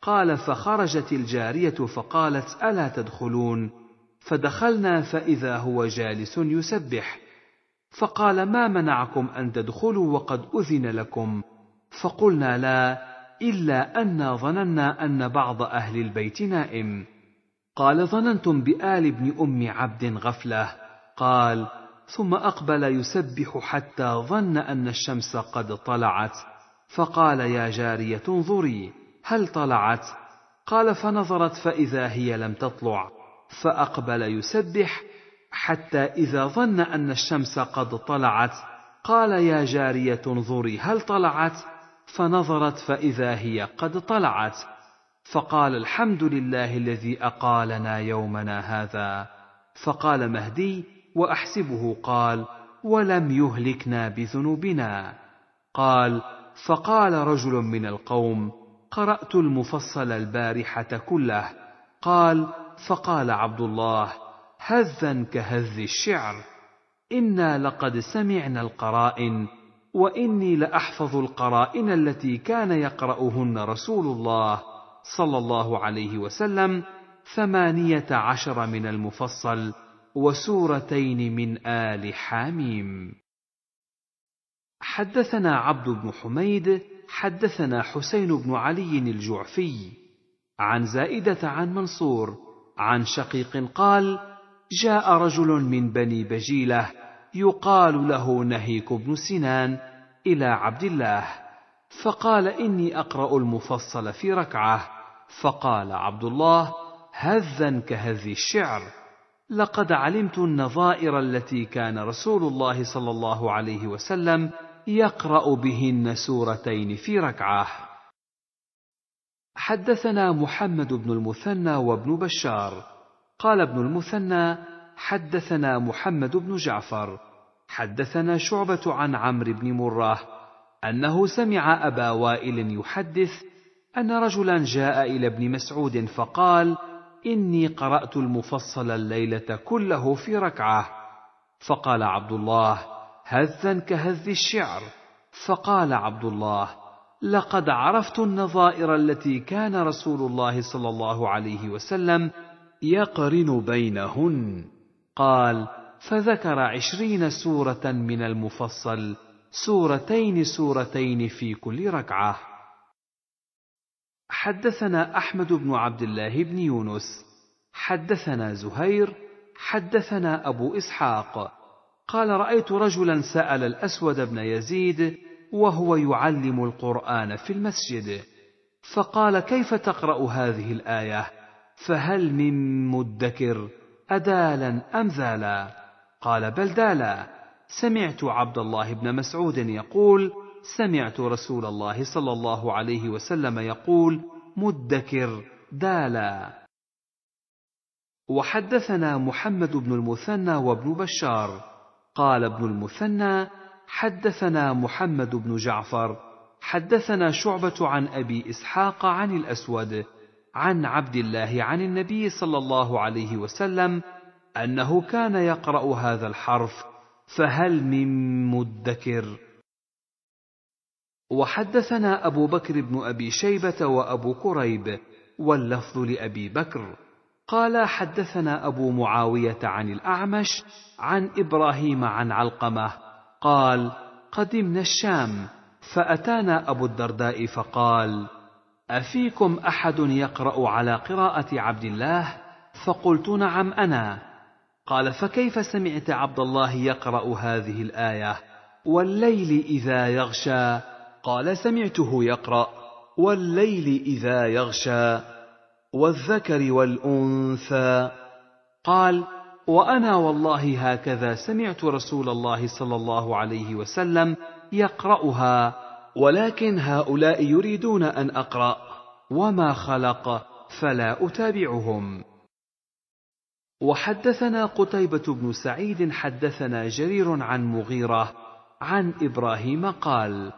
قال فخرجت الجارية فقالت ألا تدخلون فدخلنا فإذا هو جالس يسبح فقال ما منعكم أن تدخلوا وقد أذن لكم فقلنا لا إلا أنا ظننا أن بعض أهل البيت نائم قال ظننتم بآل ابن أم عبد غفلة قال ثم أقبل يسبح حتى ظن أن الشمس قد طلعت فقال يا جارية انظري هل طلعت قال فنظرت فاذا هي لم تطلع فاقبل يسبح حتى اذا ظن ان الشمس قد طلعت قال يا جاريه انظري هل طلعت فنظرت فاذا هي قد طلعت فقال الحمد لله الذي اقالنا يومنا هذا فقال مهدي واحسبه قال ولم يهلكنا بذنوبنا قال فقال رجل من القوم قرأت المفصل البارحة كله قال فقال عبد الله هزا كهز الشعر إنا لقد سمعنا القرائن وإني لأحفظ القرائن التي كان يقرأهن رسول الله صلى الله عليه وسلم ثمانية عشر من المفصل وسورتين من آل حاميم حدثنا عبد بن حميد حدثنا حسين بن علي الجعفي عن زائده عن منصور عن شقيق قال جاء رجل من بني بجيله يقال له نهيك بن سنان الى عبد الله فقال اني اقرا المفصل في ركعه فقال عبد الله هذا كهذ الشعر لقد علمت النظائر التي كان رسول الله صلى الله عليه وسلم يقرأ بهن سورتين في ركعة. حدثنا محمد بن المثنى وابن بشار، قال ابن المثنى: حدثنا محمد بن جعفر، حدثنا شعبة عن عمرو بن مرة، أنه سمع أبا وائل يحدث أن رجلا جاء إلى ابن مسعود فقال: إني قرأت المفصل الليلة كله في ركعة، فقال عبد الله: هزا كهز الشعر فقال عبد الله لقد عرفت النظائر التي كان رسول الله صلى الله عليه وسلم يقرن بينهن قال فذكر عشرين سوره من المفصل سورتين سورتين في كل ركعه حدثنا احمد بن عبد الله بن يونس حدثنا زهير حدثنا ابو اسحاق قال رأيت رجلا سأل الأسود بن يزيد وهو يعلم القرآن في المسجد فقال كيف تقرأ هذه الآية فهل من مدكر أدالا أم ذالا قال بل دالا سمعت عبد الله بن مسعود يقول سمعت رسول الله صلى الله عليه وسلم يقول مدكر دالا وحدثنا محمد بن المثنى وابن بشار قال ابن المثنى حدثنا محمد بن جعفر حدثنا شعبة عن أبي إسحاق عن الأسود عن عبد الله عن النبي صلى الله عليه وسلم أنه كان يقرأ هذا الحرف فهل من مدكر وحدثنا أبو بكر بن أبي شيبة وأبو كريب واللفظ لأبي بكر قال حدثنا ابو معاويه عن الاعمش عن ابراهيم عن علقمه قال قدمنا الشام فاتانا ابو الدرداء فقال افيكم احد يقرا على قراءه عبد الله فقلت نعم انا قال فكيف سمعت عبد الله يقرا هذه الايه والليل اذا يغشى قال سمعته يقرا والليل اذا يغشى والذكر والأنثى قال وأنا والله هكذا سمعت رسول الله صلى الله عليه وسلم يقرأها ولكن هؤلاء يريدون أن أقرأ وما خلق فلا أتابعهم وحدثنا قتيبة بن سعيد حدثنا جرير عن مغيرة عن إبراهيم قال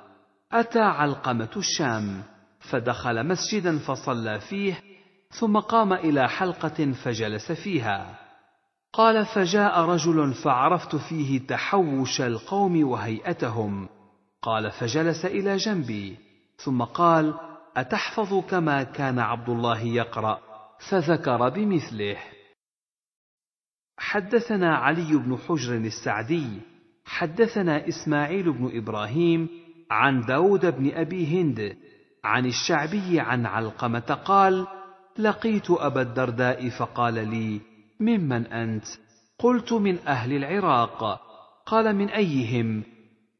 أتى علقمة الشام فدخل مسجدا فصلى فيه ثم قام الى حلقه فجلس فيها قال فجاء رجل فعرفت فيه تحوش القوم وهيئتهم قال فجلس الى جنبي ثم قال اتحفظ كما كان عبد الله يقرا فذكر بمثله حدثنا علي بن حجر السعدي حدثنا اسماعيل بن ابراهيم عن داود بن ابي هند عن الشعبي عن علقمه قال لقيت ابا الدرداء فقال لي ممن انت قلت من اهل العراق قال من ايهم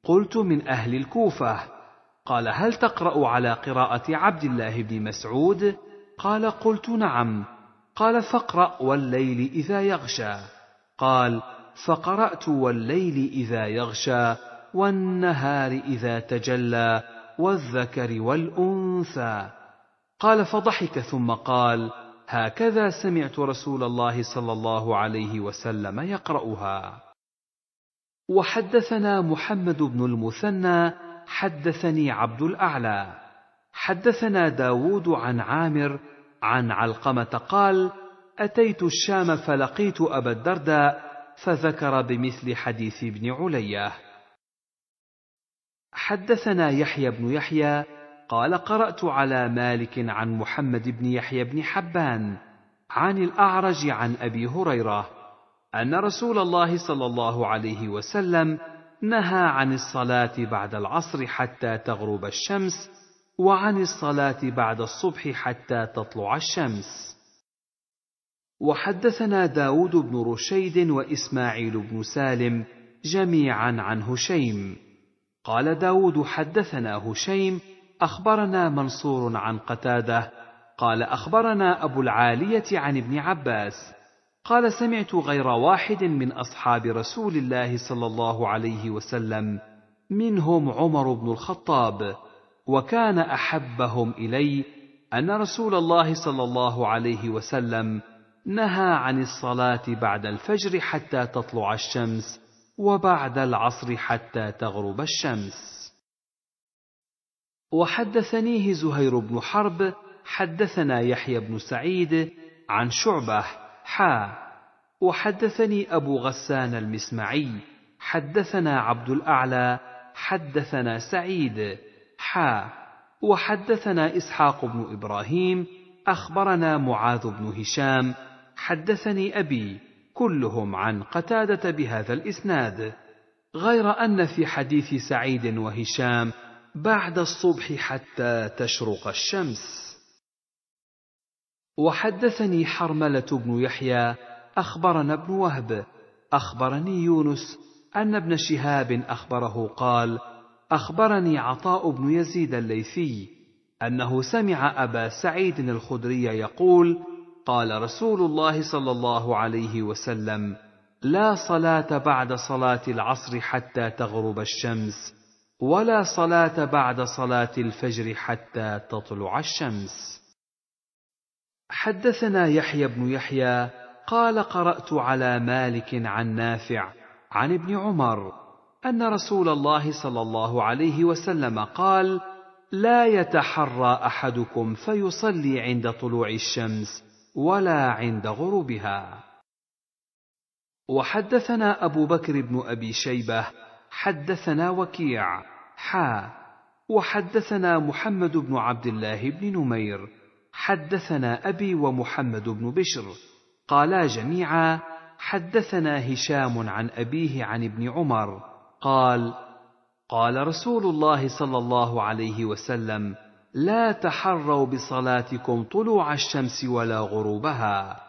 قلت من اهل الكوفه قال هل تقرا على قراءه عبد الله بن مسعود قال قلت نعم قال فاقرا والليل اذا يغشى قال فقرات والليل اذا يغشى والنهار اذا تجلى والذكر والانثى قال فضحك ثم قال هكذا سمعت رسول الله صلى الله عليه وسلم يقراها وحدثنا محمد بن المثنى حدثني عبد الاعلى حدثنا داود عن عامر عن علقمه قال اتيت الشام فلقيت ابا الدرداء فذكر بمثل حديث ابن عليه حدثنا يحيى بن يحيى قال قرات على مالك عن محمد بن يحيى بن حبان عن الاعرج عن ابي هريره ان رسول الله صلى الله عليه وسلم نهى عن الصلاه بعد العصر حتى تغرب الشمس وعن الصلاه بعد الصبح حتى تطلع الشمس وحدثنا داود بن رشيد واسماعيل بن سالم جميعا عن هشيم قال داود حدثنا هشيم اخبرنا منصور عن قتاده قال اخبرنا ابو العاليه عن ابن عباس قال سمعت غير واحد من اصحاب رسول الله صلى الله عليه وسلم منهم عمر بن الخطاب وكان احبهم الي ان رسول الله صلى الله عليه وسلم نهى عن الصلاه بعد الفجر حتى تطلع الشمس وبعد العصر حتى تغرب الشمس وحدثنيه زهير بن حرب حدثنا يحيى بن سعيد عن شعبه حا وحدثني ابو غسان المسمعي حدثنا عبد الاعلى حدثنا سعيد حا وحدثنا اسحاق بن ابراهيم اخبرنا معاذ بن هشام حدثني ابي كلهم عن قتاده بهذا الاسناد غير ان في حديث سعيد وهشام بعد الصبح حتى تشرق الشمس وحدثني حرمله بن يحيى اخبرنا ابن وهب اخبرني يونس ان ابن شهاب اخبره قال اخبرني عطاء بن يزيد الليثي انه سمع ابا سعيد الخدري يقول قال رسول الله صلى الله عليه وسلم لا صلاه بعد صلاه العصر حتى تغرب الشمس ولا صلاة بعد صلاة الفجر حتى تطلع الشمس. حدثنا يحيى بن يحيى قال قرأت على مالك عن نافع عن ابن عمر أن رسول الله صلى الله عليه وسلم قال: لا يتحرى أحدكم فيصلي عند طلوع الشمس ولا عند غروبها. وحدثنا أبو بكر بن أبي شيبة حدثنا وكيع حا وحدثنا محمد بن عبد الله بن نمير حدثنا ابي ومحمد بن بشر قالا جميعا حدثنا هشام عن ابيه عن ابن عمر قال قال رسول الله صلى الله عليه وسلم لا تحروا بصلاتكم طلوع الشمس ولا غروبها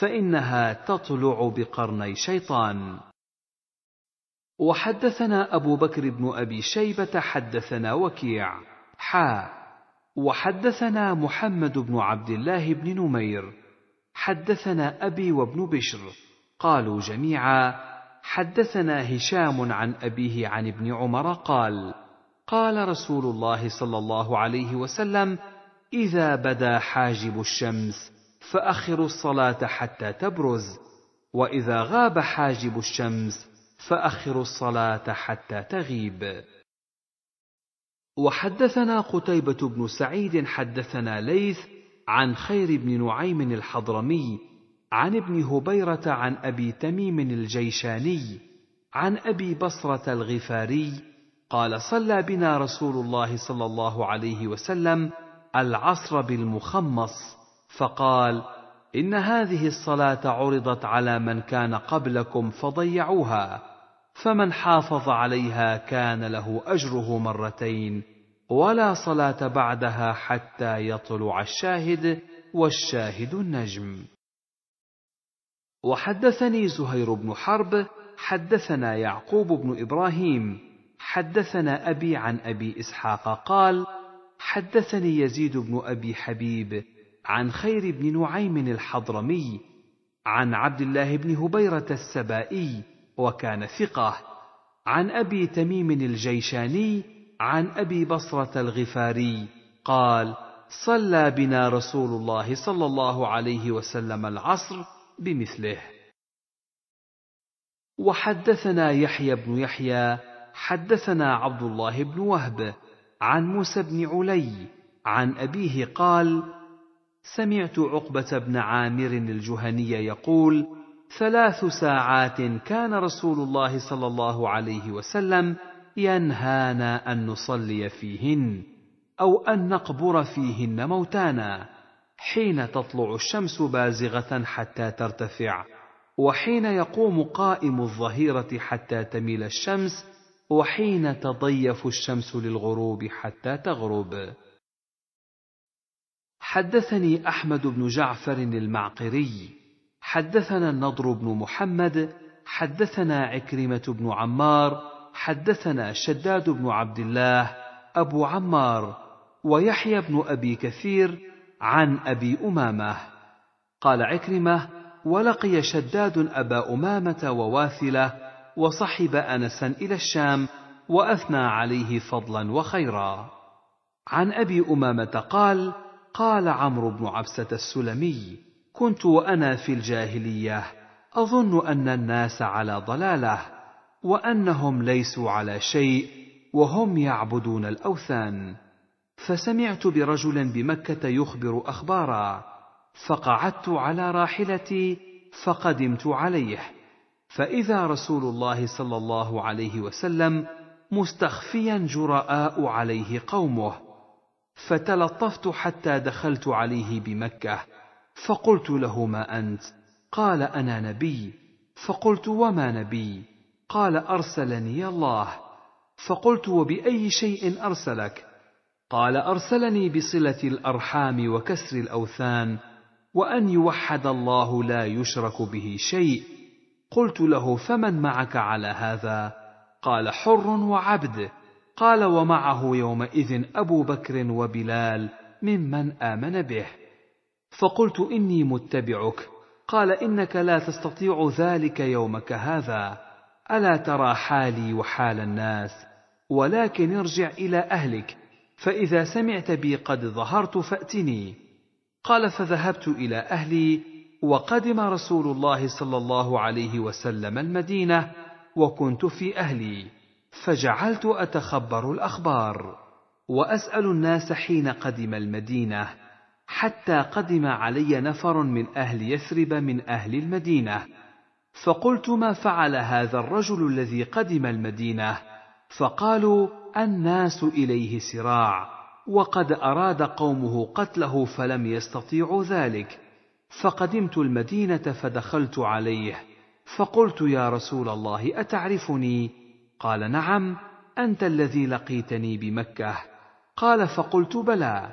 فانها تطلع بقرني شيطان وحدثنا أبو بكر بن أبي شيبة حدثنا وكيع حا وحدثنا محمد بن عبد الله بن نمير حدثنا أبي وابن بشر قالوا جميعا حدثنا هشام عن أبيه عن ابن عمر قال قال رسول الله صلى الله عليه وسلم إذا بدا حاجب الشمس فأخر الصلاة حتى تبرز وإذا غاب حاجب الشمس فأخروا الصلاة حتى تغيب. وحدثنا قتيبة بن سعيد حدثنا ليث عن خير بن نعيم الحضرمي، عن ابن هبيرة عن أبي تميم الجيشاني، عن أبي بصرة الغفاري، قال صلى بنا رسول الله صلى الله عليه وسلم العصر بالمخمص، فقال: إن هذه الصلاة عرضت على من كان قبلكم فضيعوها. فمن حافظ عليها كان له اجره مرتين ولا صلاه بعدها حتى يطلع الشاهد والشاهد النجم وحدثني زهير بن حرب حدثنا يعقوب بن ابراهيم حدثنا ابي عن ابي اسحاق قال حدثني يزيد بن ابي حبيب عن خير بن نعيم الحضرمي عن عبد الله بن هبيره السبائي وكان ثقة عن أبي تميم الجيشاني عن أبي بصرة الغفاري قال صلى بنا رسول الله صلى الله عليه وسلم العصر بمثله وحدثنا يحيى بن يحيى حدثنا عبد الله بن وهب عن موسى بن علي عن أبيه قال سمعت عقبة بن عامر الجهني يقول ثلاث ساعات كان رسول الله صلى الله عليه وسلم ينهانا ان نصلي فيهن او ان نقبر فيهن موتانا حين تطلع الشمس بازغه حتى ترتفع وحين يقوم قائم الظهيره حتى تميل الشمس وحين تضيف الشمس للغروب حتى تغرب حدثني احمد بن جعفر المعقري حدثنا النضر بن محمد حدثنا عكرمه بن عمار حدثنا شداد بن عبد الله ابو عمار ويحيى بن ابي كثير عن ابي امامه قال عكرمه ولقي شداد ابا امامه وواثله وصحب انسا الى الشام واثنى عليه فضلا وخيرا عن ابي امامه قال قال عمرو بن عبسه السلمي كنت وانا في الجاهليه اظن ان الناس على ضلاله وانهم ليسوا على شيء وهم يعبدون الاوثان فسمعت برجل بمكه يخبر اخبارا فقعدت على راحلتي فقدمت عليه فاذا رسول الله صلى الله عليه وسلم مستخفيا جراء عليه قومه فتلطفت حتى دخلت عليه بمكه فقلت له ما انت قال انا نبي فقلت وما نبي قال ارسلني الله فقلت وباي شيء ارسلك قال ارسلني بصله الارحام وكسر الاوثان وان يوحد الله لا يشرك به شيء قلت له فمن معك على هذا قال حر وعبد قال ومعه يومئذ ابو بكر وبلال ممن امن به فقلت إني متبعك قال إنك لا تستطيع ذلك يومك هذا ألا ترى حالي وحال الناس ولكن ارجع إلى أهلك فإذا سمعت بي قد ظهرت فأتني قال فذهبت إلى أهلي وقدم رسول الله صلى الله عليه وسلم المدينة وكنت في أهلي فجعلت أتخبر الأخبار وأسأل الناس حين قدم المدينة حتى قدم علي نفر من أهل يثرب من أهل المدينة فقلت ما فعل هذا الرجل الذي قدم المدينة فقالوا الناس إليه سراع وقد أراد قومه قتله فلم يستطيعوا ذلك فقدمت المدينة فدخلت عليه فقلت يا رسول الله أتعرفني قال نعم أنت الذي لقيتني بمكة قال فقلت بلى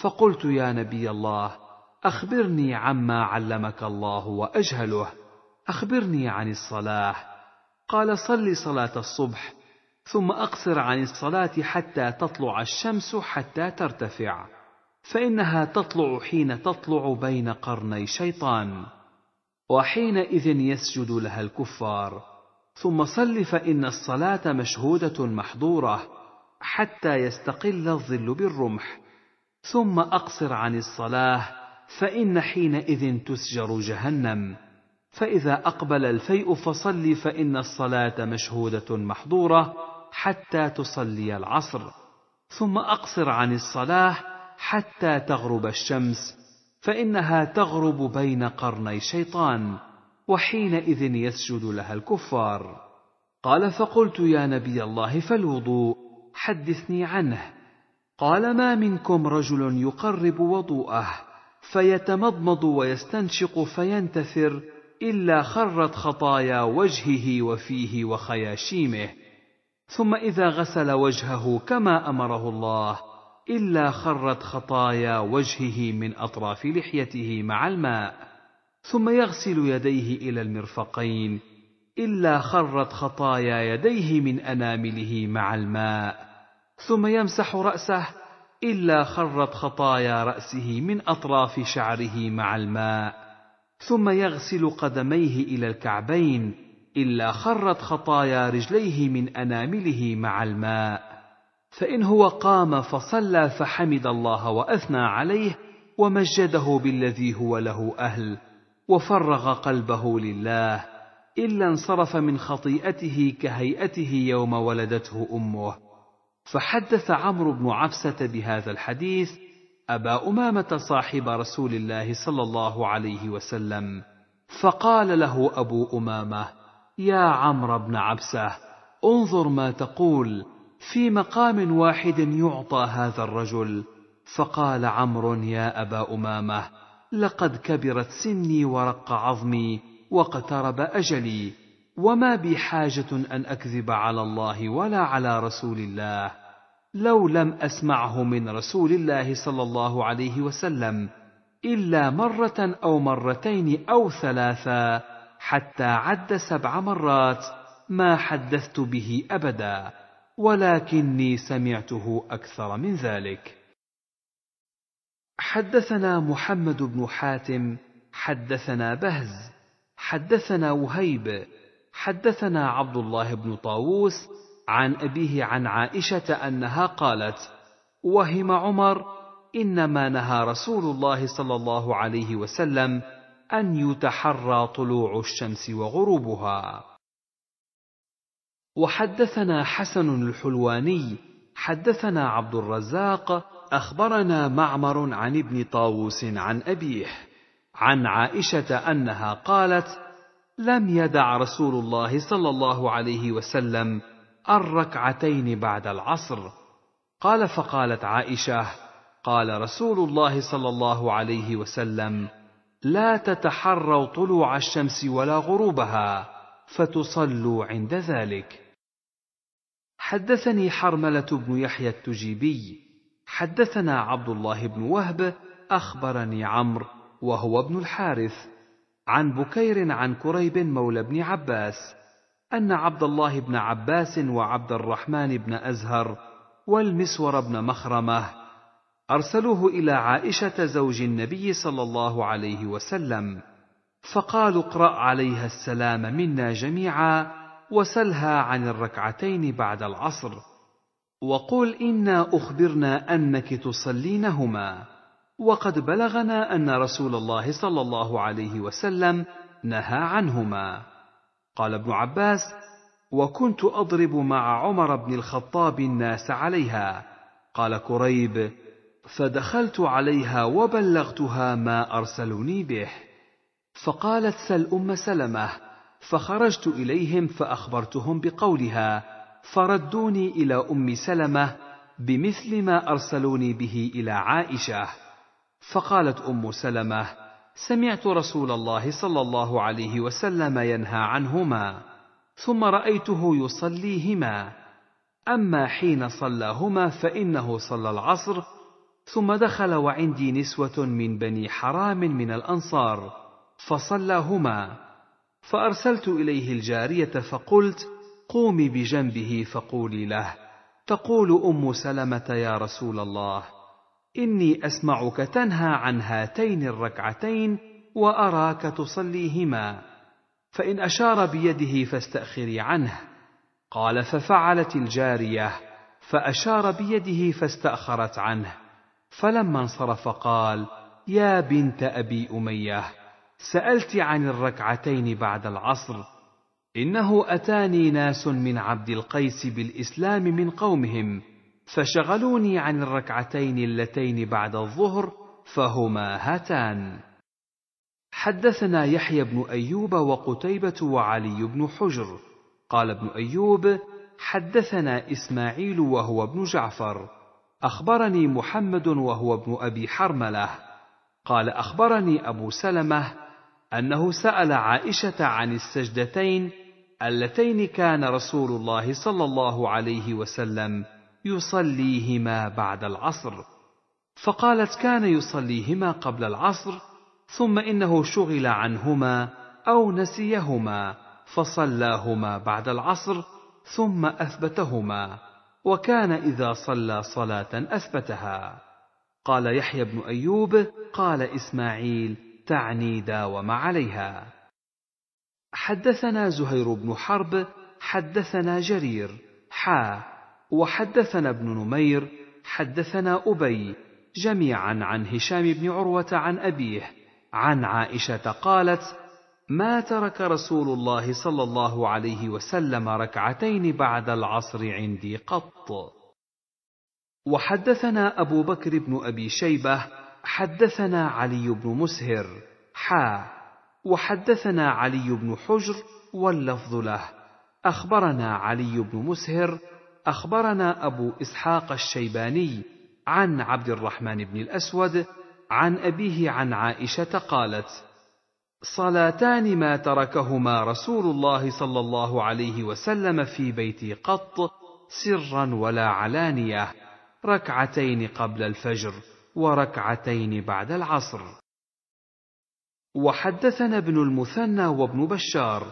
فقلت يا نبي الله اخبرني عما علمك الله واجهله اخبرني عن الصلاه قال صل صلاه الصبح ثم اقصر عن الصلاه حتى تطلع الشمس حتى ترتفع فانها تطلع حين تطلع بين قرني شيطان وحينئذ يسجد لها الكفار ثم صل فان الصلاه مشهوده محظوره حتى يستقل الظل بالرمح ثم اقصر عن الصلاه فان حينئذ تسجر جهنم فاذا اقبل الفيء فصل فان الصلاه مشهوده محظوره حتى تصلي العصر ثم اقصر عن الصلاه حتى تغرب الشمس فانها تغرب بين قرني شيطان وحينئذ يسجد لها الكفار قال فقلت يا نبي الله فالوضوء حدثني عنه قال ما منكم رجل يقرب وضوءه فيتمضمض ويستنشق فينتثر الا خرت خطايا وجهه وفيه وخياشيمه ثم اذا غسل وجهه كما امره الله الا خرت خطايا وجهه من اطراف لحيته مع الماء ثم يغسل يديه الى المرفقين الا خرت خطايا يديه من انامله مع الماء ثم يمسح راسه الا خرت خطايا راسه من اطراف شعره مع الماء ثم يغسل قدميه الى الكعبين الا خرت خطايا رجليه من انامله مع الماء فان هو قام فصلى فحمد الله واثنى عليه ومجده بالذي هو له اهل وفرغ قلبه لله الا انصرف من خطيئته كهيئته يوم ولدته امه فحدث عمرو بن عفسة بهذا الحديث أبا أمامة صاحب رسول الله صلى الله عليه وسلم، فقال له أبو أمامة: يا عمرو بن عبسة، انظر ما تقول، في مقام واحد يعطى هذا الرجل، فقال عمرو يا أبا أمامة: لقد كبرت سني ورق عظمي، واقترب أجلي، وما بي حاجه ان اكذب على الله ولا على رسول الله لو لم اسمعه من رسول الله صلى الله عليه وسلم الا مره او مرتين او ثلاثا حتى عد سبع مرات ما حدثت به ابدا ولكني سمعته اكثر من ذلك حدثنا محمد بن حاتم حدثنا بهز حدثنا وهيب حدثنا عبد الله بن طاووس عن أبيه عن عائشة أنها قالت: وهم عمر إنما نهى رسول الله صلى الله عليه وسلم أن يتحرى طلوع الشمس وغروبها. وحدثنا حسن الحلواني حدثنا عبد الرزاق أخبرنا معمر عن ابن طاووس عن أبيه عن عائشة أنها قالت: لم يدع رسول الله صلى الله عليه وسلم الركعتين بعد العصر قال فقالت عائشه قال رسول الله صلى الله عليه وسلم لا تتحروا طلوع الشمس ولا غروبها فتصلوا عند ذلك حدثني حرمله بن يحيى التجيبي حدثنا عبد الله بن وهب اخبرني عمرو وهو ابن الحارث عن بكير عن كريب مولى بن عباس ان عبد الله بن عباس وعبد الرحمن بن ازهر والمسور بن مخرمه ارسلوه الى عائشه زوج النبي صلى الله عليه وسلم فقالوا اقرا عليها السلام منا جميعا وسلها عن الركعتين بعد العصر وقل انا اخبرنا انك تصلينهما وقد بلغنا ان رسول الله صلى الله عليه وسلم نهى عنهما قال ابن عباس وكنت اضرب مع عمر بن الخطاب الناس عليها قال كريب فدخلت عليها وبلغتها ما ارسلوني به فقالت سل ام سلمه فخرجت اليهم فاخبرتهم بقولها فردوني الى ام سلمه بمثل ما ارسلوني به الى عائشه فقالت ام سلمه سمعت رسول الله صلى الله عليه وسلم ينهى عنهما ثم رايته يصليهما اما حين صلاهما فانه صلى العصر ثم دخل وعندي نسوه من بني حرام من الانصار فصلاهما فارسلت اليه الجاريه فقلت قومي بجنبه فقولي له تقول ام سلمه يا رسول الله اني اسمعك تنهى عن هاتين الركعتين واراك تصليهما فان اشار بيده فاستاخري عنه قال ففعلت الجاريه فاشار بيده فاستاخرت عنه فلما انصرف قال يا بنت ابي اميه سالت عن الركعتين بعد العصر انه اتاني ناس من عبد القيس بالاسلام من قومهم فشغلوني عن الركعتين اللتين بعد الظهر فهما هاتان حدثنا يحيى بن ايوب وقتيبه وعلي بن حجر قال ابن ايوب حدثنا اسماعيل وهو ابن جعفر اخبرني محمد وهو ابن ابي حرمله قال اخبرني ابو سلمه انه سال عائشه عن السجدتين اللتين كان رسول الله صلى الله عليه وسلم يصليهما بعد العصر فقالت كان يصليهما قبل العصر ثم انه شغل عنهما او نسيهما فصلاهما بعد العصر ثم اثبتهما وكان اذا صلى صلاه اثبتها قال يحيى بن ايوب قال اسماعيل تعني داوم عليها حدثنا زهير بن حرب حدثنا جرير حا وحدثنا ابن نمير حدثنا ابي جميعا عن هشام بن عروه عن ابيه عن عائشه قالت ما ترك رسول الله صلى الله عليه وسلم ركعتين بعد العصر عندي قط وحدثنا ابو بكر بن ابي شيبه حدثنا علي بن مسهر حا وحدثنا علي بن حجر واللفظ له اخبرنا علي بن مسهر اخبرنا ابو اسحاق الشيباني عن عبد الرحمن بن الاسود عن ابيه عن عائشه قالت صلاتان ما تركهما رسول الله صلى الله عليه وسلم في بيتي قط سرا ولا علانيه ركعتين قبل الفجر وركعتين بعد العصر وحدثنا ابن المثنى وابن بشار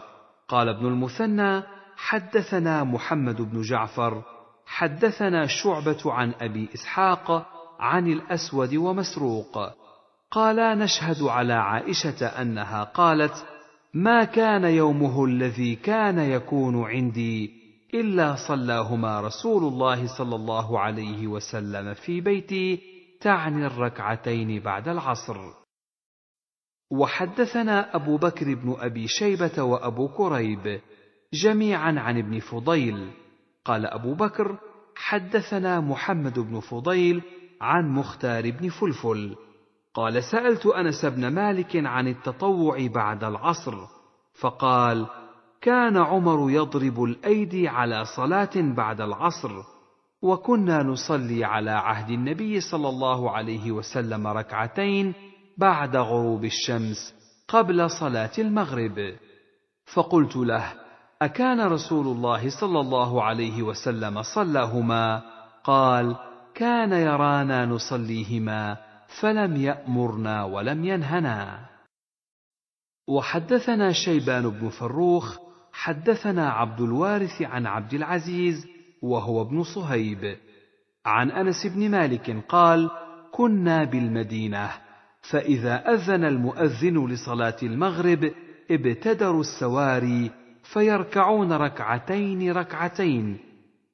قال ابن المثنى حدثنا محمد بن جعفر حدثنا شعبة عن أبي إسحاق عن الأسود ومسروق قالا نشهد على عائشة أنها قالت: ما كان يومه الذي كان يكون عندي إلا صلاهما رسول الله صلى الله عليه وسلم في بيتي تعني الركعتين بعد العصر. وحدثنا أبو بكر بن أبي شيبة وأبو كريب جميعا عن ابن فضيل قال ابو بكر حدثنا محمد بن فضيل عن مختار بن فلفل قال سالت انس بن مالك عن التطوع بعد العصر فقال كان عمر يضرب الايدي على صلاه بعد العصر وكنا نصلي على عهد النبي صلى الله عليه وسلم ركعتين بعد غروب الشمس قبل صلاه المغرب فقلت له أكان رسول الله صلى الله عليه وسلم صلاهما؟ قال: كان يرانا نصليهما فلم يأمرنا ولم ينهنا. وحدثنا شيبان بن فروخ، حدثنا عبد الوارث عن عبد العزيز وهو ابن صهيب، عن أنس بن مالك قال: كنا بالمدينة، فإذا أذن المؤذن لصلاة المغرب ابتدروا السواري فيركعون ركعتين ركعتين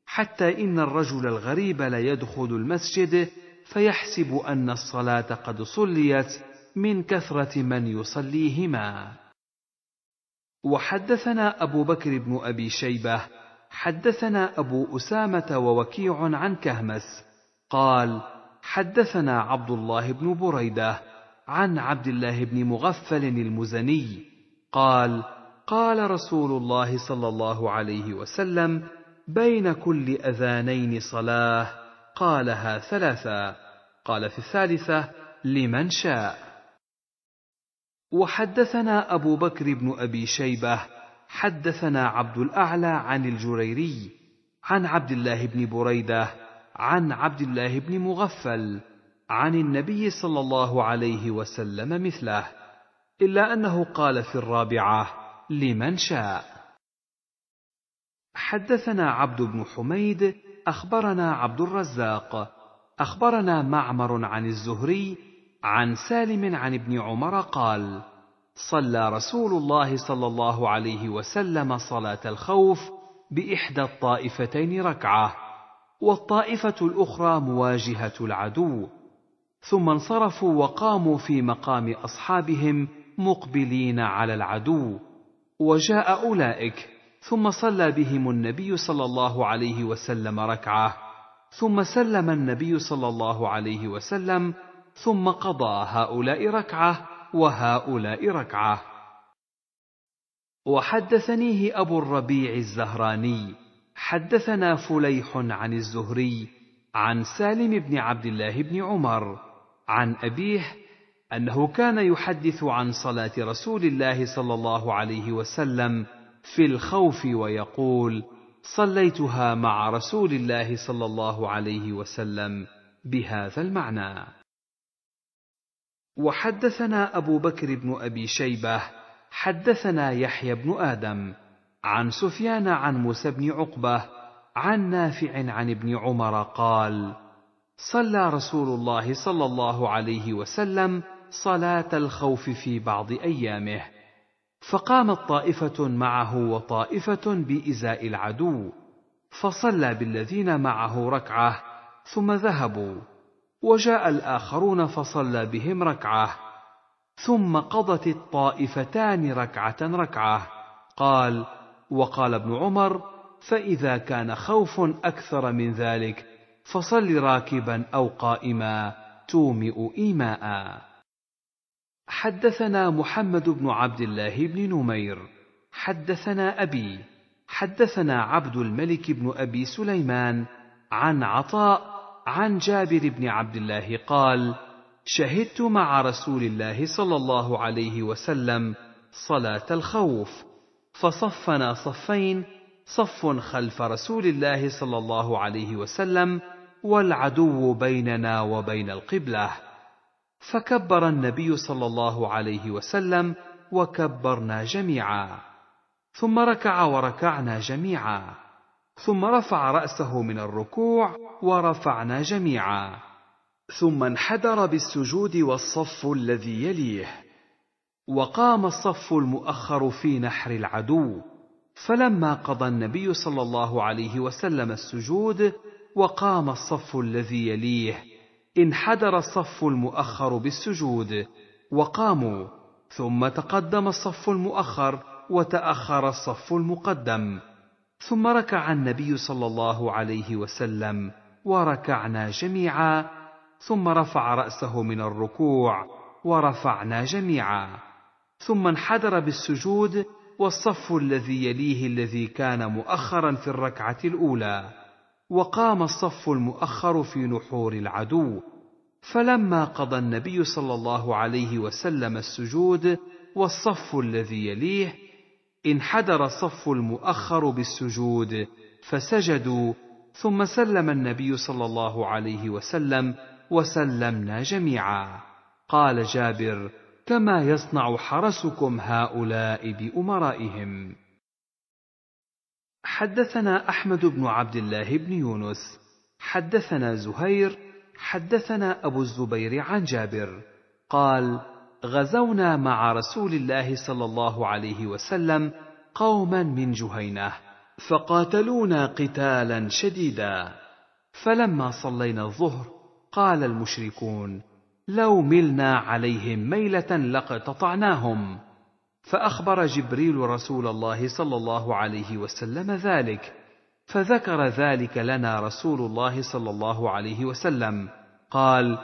حتى ان الرجل الغريب ليدخل المسجد فيحسب ان الصلاه قد صليت من كثره من يصليهما وحدثنا ابو بكر بن ابي شيبه حدثنا ابو اسامه ووكيع عن كهمس قال حدثنا عبد الله بن بريده عن عبد الله بن مغفل المزني قال قال رسول الله صلى الله عليه وسلم بين كل اذانين صلاه قالها ثلاثه قال في الثالثه لمن شاء وحدثنا ابو بكر بن ابي شيبه حدثنا عبد الاعلى عن الجريري عن عبد الله بن بريده عن عبد الله بن مغفل عن النبي صلى الله عليه وسلم مثله الا انه قال في الرابعه لمن شاء حدثنا عبد بن حميد اخبرنا عبد الرزاق اخبرنا معمر عن الزهري عن سالم عن ابن عمر قال صلى رسول الله صلى الله عليه وسلم صلاه الخوف باحدى الطائفتين ركعه والطائفه الاخرى مواجهه العدو ثم انصرفوا وقاموا في مقام اصحابهم مقبلين على العدو وجاء اولئك ثم صلى بهم النبي صلى الله عليه وسلم ركعه ثم سلم النبي صلى الله عليه وسلم ثم قضى هؤلاء ركعه وهؤلاء ركعه وحدثنيه ابو الربيع الزهراني حدثنا فليح عن الزهري عن سالم بن عبد الله بن عمر عن ابيه انه كان يحدث عن صلاه رسول الله صلى الله عليه وسلم في الخوف ويقول صليتها مع رسول الله صلى الله عليه وسلم بهذا المعنى وحدثنا ابو بكر بن ابي شيبه حدثنا يحيى بن ادم عن سفيان عن موسى بن عقبه عن نافع عن ابن عمر قال صلى رسول الله صلى الله عليه وسلم صلاه الخوف في بعض ايامه فقامت طائفه معه وطائفه بازاء العدو فصلى بالذين معه ركعه ثم ذهبوا وجاء الاخرون فصلى بهم ركعه ثم قضت الطائفتان ركعه ركعه قال وقال ابن عمر فاذا كان خوف اكثر من ذلك فصل راكبا او قائما تومئ ايماء حدثنا محمد بن عبد الله بن نمير حدثنا ابي حدثنا عبد الملك بن ابي سليمان عن عطاء عن جابر بن عبد الله قال شهدت مع رسول الله صلى الله عليه وسلم صلاه الخوف فصفنا صفين صف خلف رسول الله صلى الله عليه وسلم والعدو بيننا وبين القبله فكبر النبي صلى الله عليه وسلم وكبرنا جميعا ثم ركع وركعنا جميعا ثم رفع راسه من الركوع ورفعنا جميعا ثم انحدر بالسجود والصف الذي يليه وقام الصف المؤخر في نحر العدو فلما قضى النبي صلى الله عليه وسلم السجود وقام الصف الذي يليه انحدر الصف المؤخر بالسجود وقاموا ثم تقدم الصف المؤخر وتاخر الصف المقدم ثم ركع النبي صلى الله عليه وسلم وركعنا جميعا ثم رفع راسه من الركوع ورفعنا جميعا ثم انحدر بالسجود والصف الذي يليه الذي كان مؤخرا في الركعه الاولى وقام الصف المؤخر في نحور العدو فلما قضى النبي صلى الله عليه وسلم السجود والصف الذي يليه انحدر الصف المؤخر بالسجود فسجدوا ثم سلم النبي صلى الله عليه وسلم وسلمنا جميعا قال جابر كما يصنع حرسكم هؤلاء بامرائهم حدثنا احمد بن عبد الله بن يونس حدثنا زهير حدثنا ابو الزبير عن جابر قال غزونا مع رسول الله صلى الله عليه وسلم قوما من جهينه فقاتلونا قتالا شديدا فلما صلينا الظهر قال المشركون لو ملنا عليهم ميله لقد قطعناهم فأخبر جبريل رسول الله صلى الله عليه وسلم ذلك، فذكر ذلك لنا رسول الله صلى الله عليه وسلم، قال: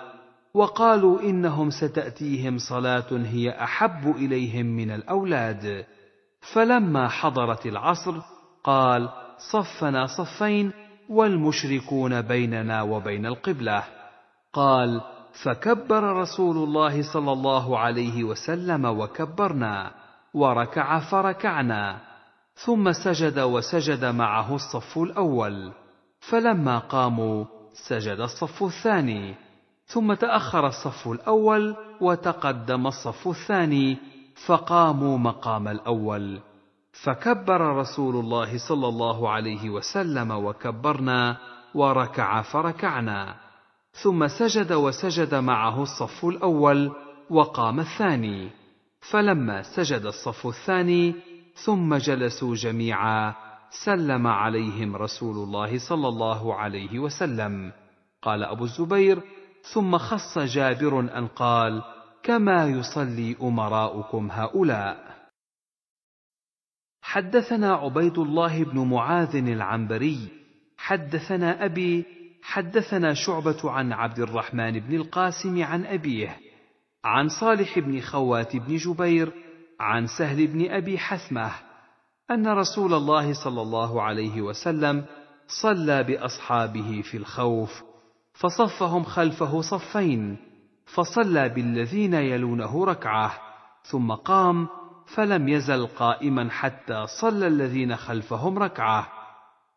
وقالوا إنهم ستأتيهم صلاة هي أحب إليهم من الأولاد، فلما حضرت العصر قال: صفنا صفين والمشركون بيننا وبين القبلة، قال: فكبر رسول الله صلى الله عليه وسلم وكبرنا وركع فركعنا ثم سجد وسجد معه الصف الاول فلما قاموا سجد الصف الثاني ثم تاخر الصف الاول وتقدم الصف الثاني فقاموا مقام الاول فكبر رسول الله صلى الله عليه وسلم وكبرنا وركع فركعنا ثم سجد وسجد معه الصف الاول وقام الثاني فلما سجد الصف الثاني ثم جلسوا جميعا سلم عليهم رسول الله صلى الله عليه وسلم قال ابو الزبير ثم خص جابر ان قال كما يصلي امراؤكم هؤلاء حدثنا عبيد الله بن معاذ العنبري حدثنا ابي حدثنا شعبه عن عبد الرحمن بن القاسم عن ابيه عن صالح بن خوات بن جبير عن سهل بن ابي حثمه ان رسول الله صلى الله عليه وسلم صلى باصحابه في الخوف فصفهم خلفه صفين فصلى بالذين يلونه ركعه ثم قام فلم يزل قائما حتى صلى الذين خلفهم ركعه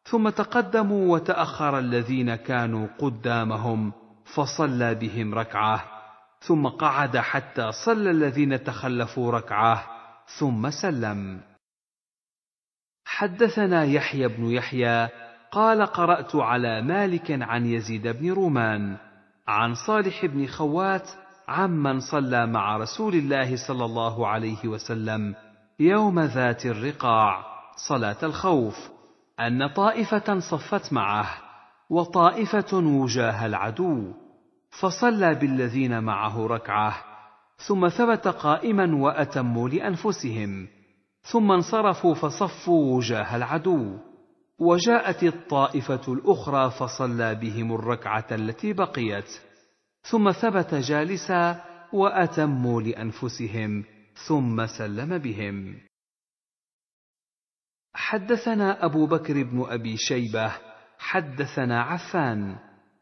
ثم تقدموا وتاخر الذين كانوا قدامهم فصلى بهم ركعه ثم قعد حتى صلى الذين تخلفوا ركعه ثم سلم حدثنا يحيى بن يحيى قال قرات على مالك عن يزيد بن رومان عن صالح بن خوات عمن صلى مع رسول الله صلى الله عليه وسلم يوم ذات الرقاع صلاه الخوف ان طائفه صفت معه وطائفه وجاه العدو فصلى بالذين معه ركعه ثم ثبت قائما واتموا لانفسهم ثم انصرفوا فصفوا وجاه العدو وجاءت الطائفه الاخرى فصلى بهم الركعه التي بقيت ثم ثبت جالسا واتموا لانفسهم ثم سلم بهم حدثنا ابو بكر بن ابي شيبه حدثنا عفان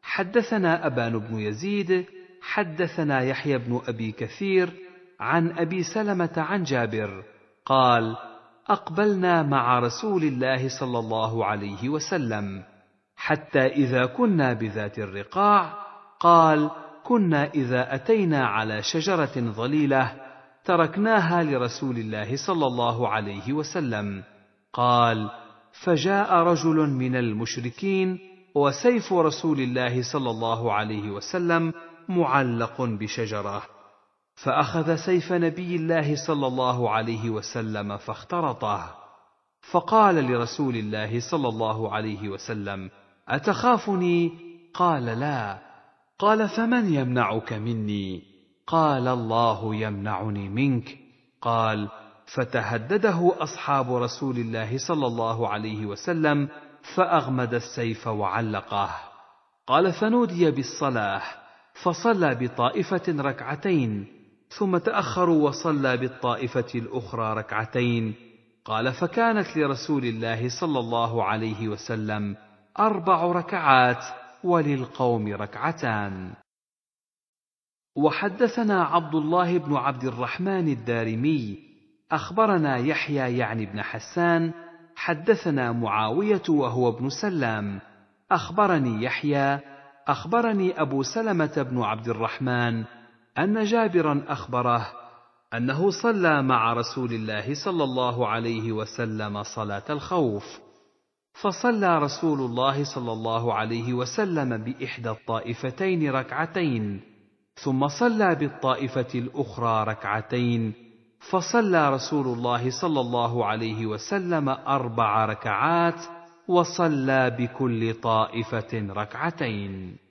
حدثنا أبان بن يزيد حدثنا يحيى بن أبي كثير عن أبي سلمة عن جابر قال أقبلنا مع رسول الله صلى الله عليه وسلم حتى إذا كنا بذات الرقاع قال كنا إذا أتينا على شجرة ظليلة تركناها لرسول الله صلى الله عليه وسلم قال فجاء رجل من المشركين وسيف رسول الله صلى الله عليه وسلم معلق بشجره فاخذ سيف نبي الله صلى الله عليه وسلم فاخترطه فقال لرسول الله صلى الله عليه وسلم اتخافني قال لا قال فمن يمنعك مني قال الله يمنعني منك قال فتهدده اصحاب رسول الله صلى الله عليه وسلم فأغمد السيف وعلقه قال فنودي بالصلاة فصلى بطائفة ركعتين ثم تأخروا وصلى بالطائفة الأخرى ركعتين قال فكانت لرسول الله صلى الله عليه وسلم أربع ركعات وللقوم ركعتان وحدثنا عبد الله بن عبد الرحمن الدارمي أخبرنا يحيى يعني بن حسان حدثنا معاويه وهو ابن سلام اخبرني يحيى اخبرني ابو سلمه بن عبد الرحمن ان جابرا اخبره انه صلى مع رسول الله صلى الله عليه وسلم صلاه الخوف فصلى رسول الله صلى الله عليه وسلم باحدى الطائفتين ركعتين ثم صلى بالطائفه الاخرى ركعتين فصلى رسول الله صلى الله عليه وسلم اربع ركعات وصلى بكل طائفه ركعتين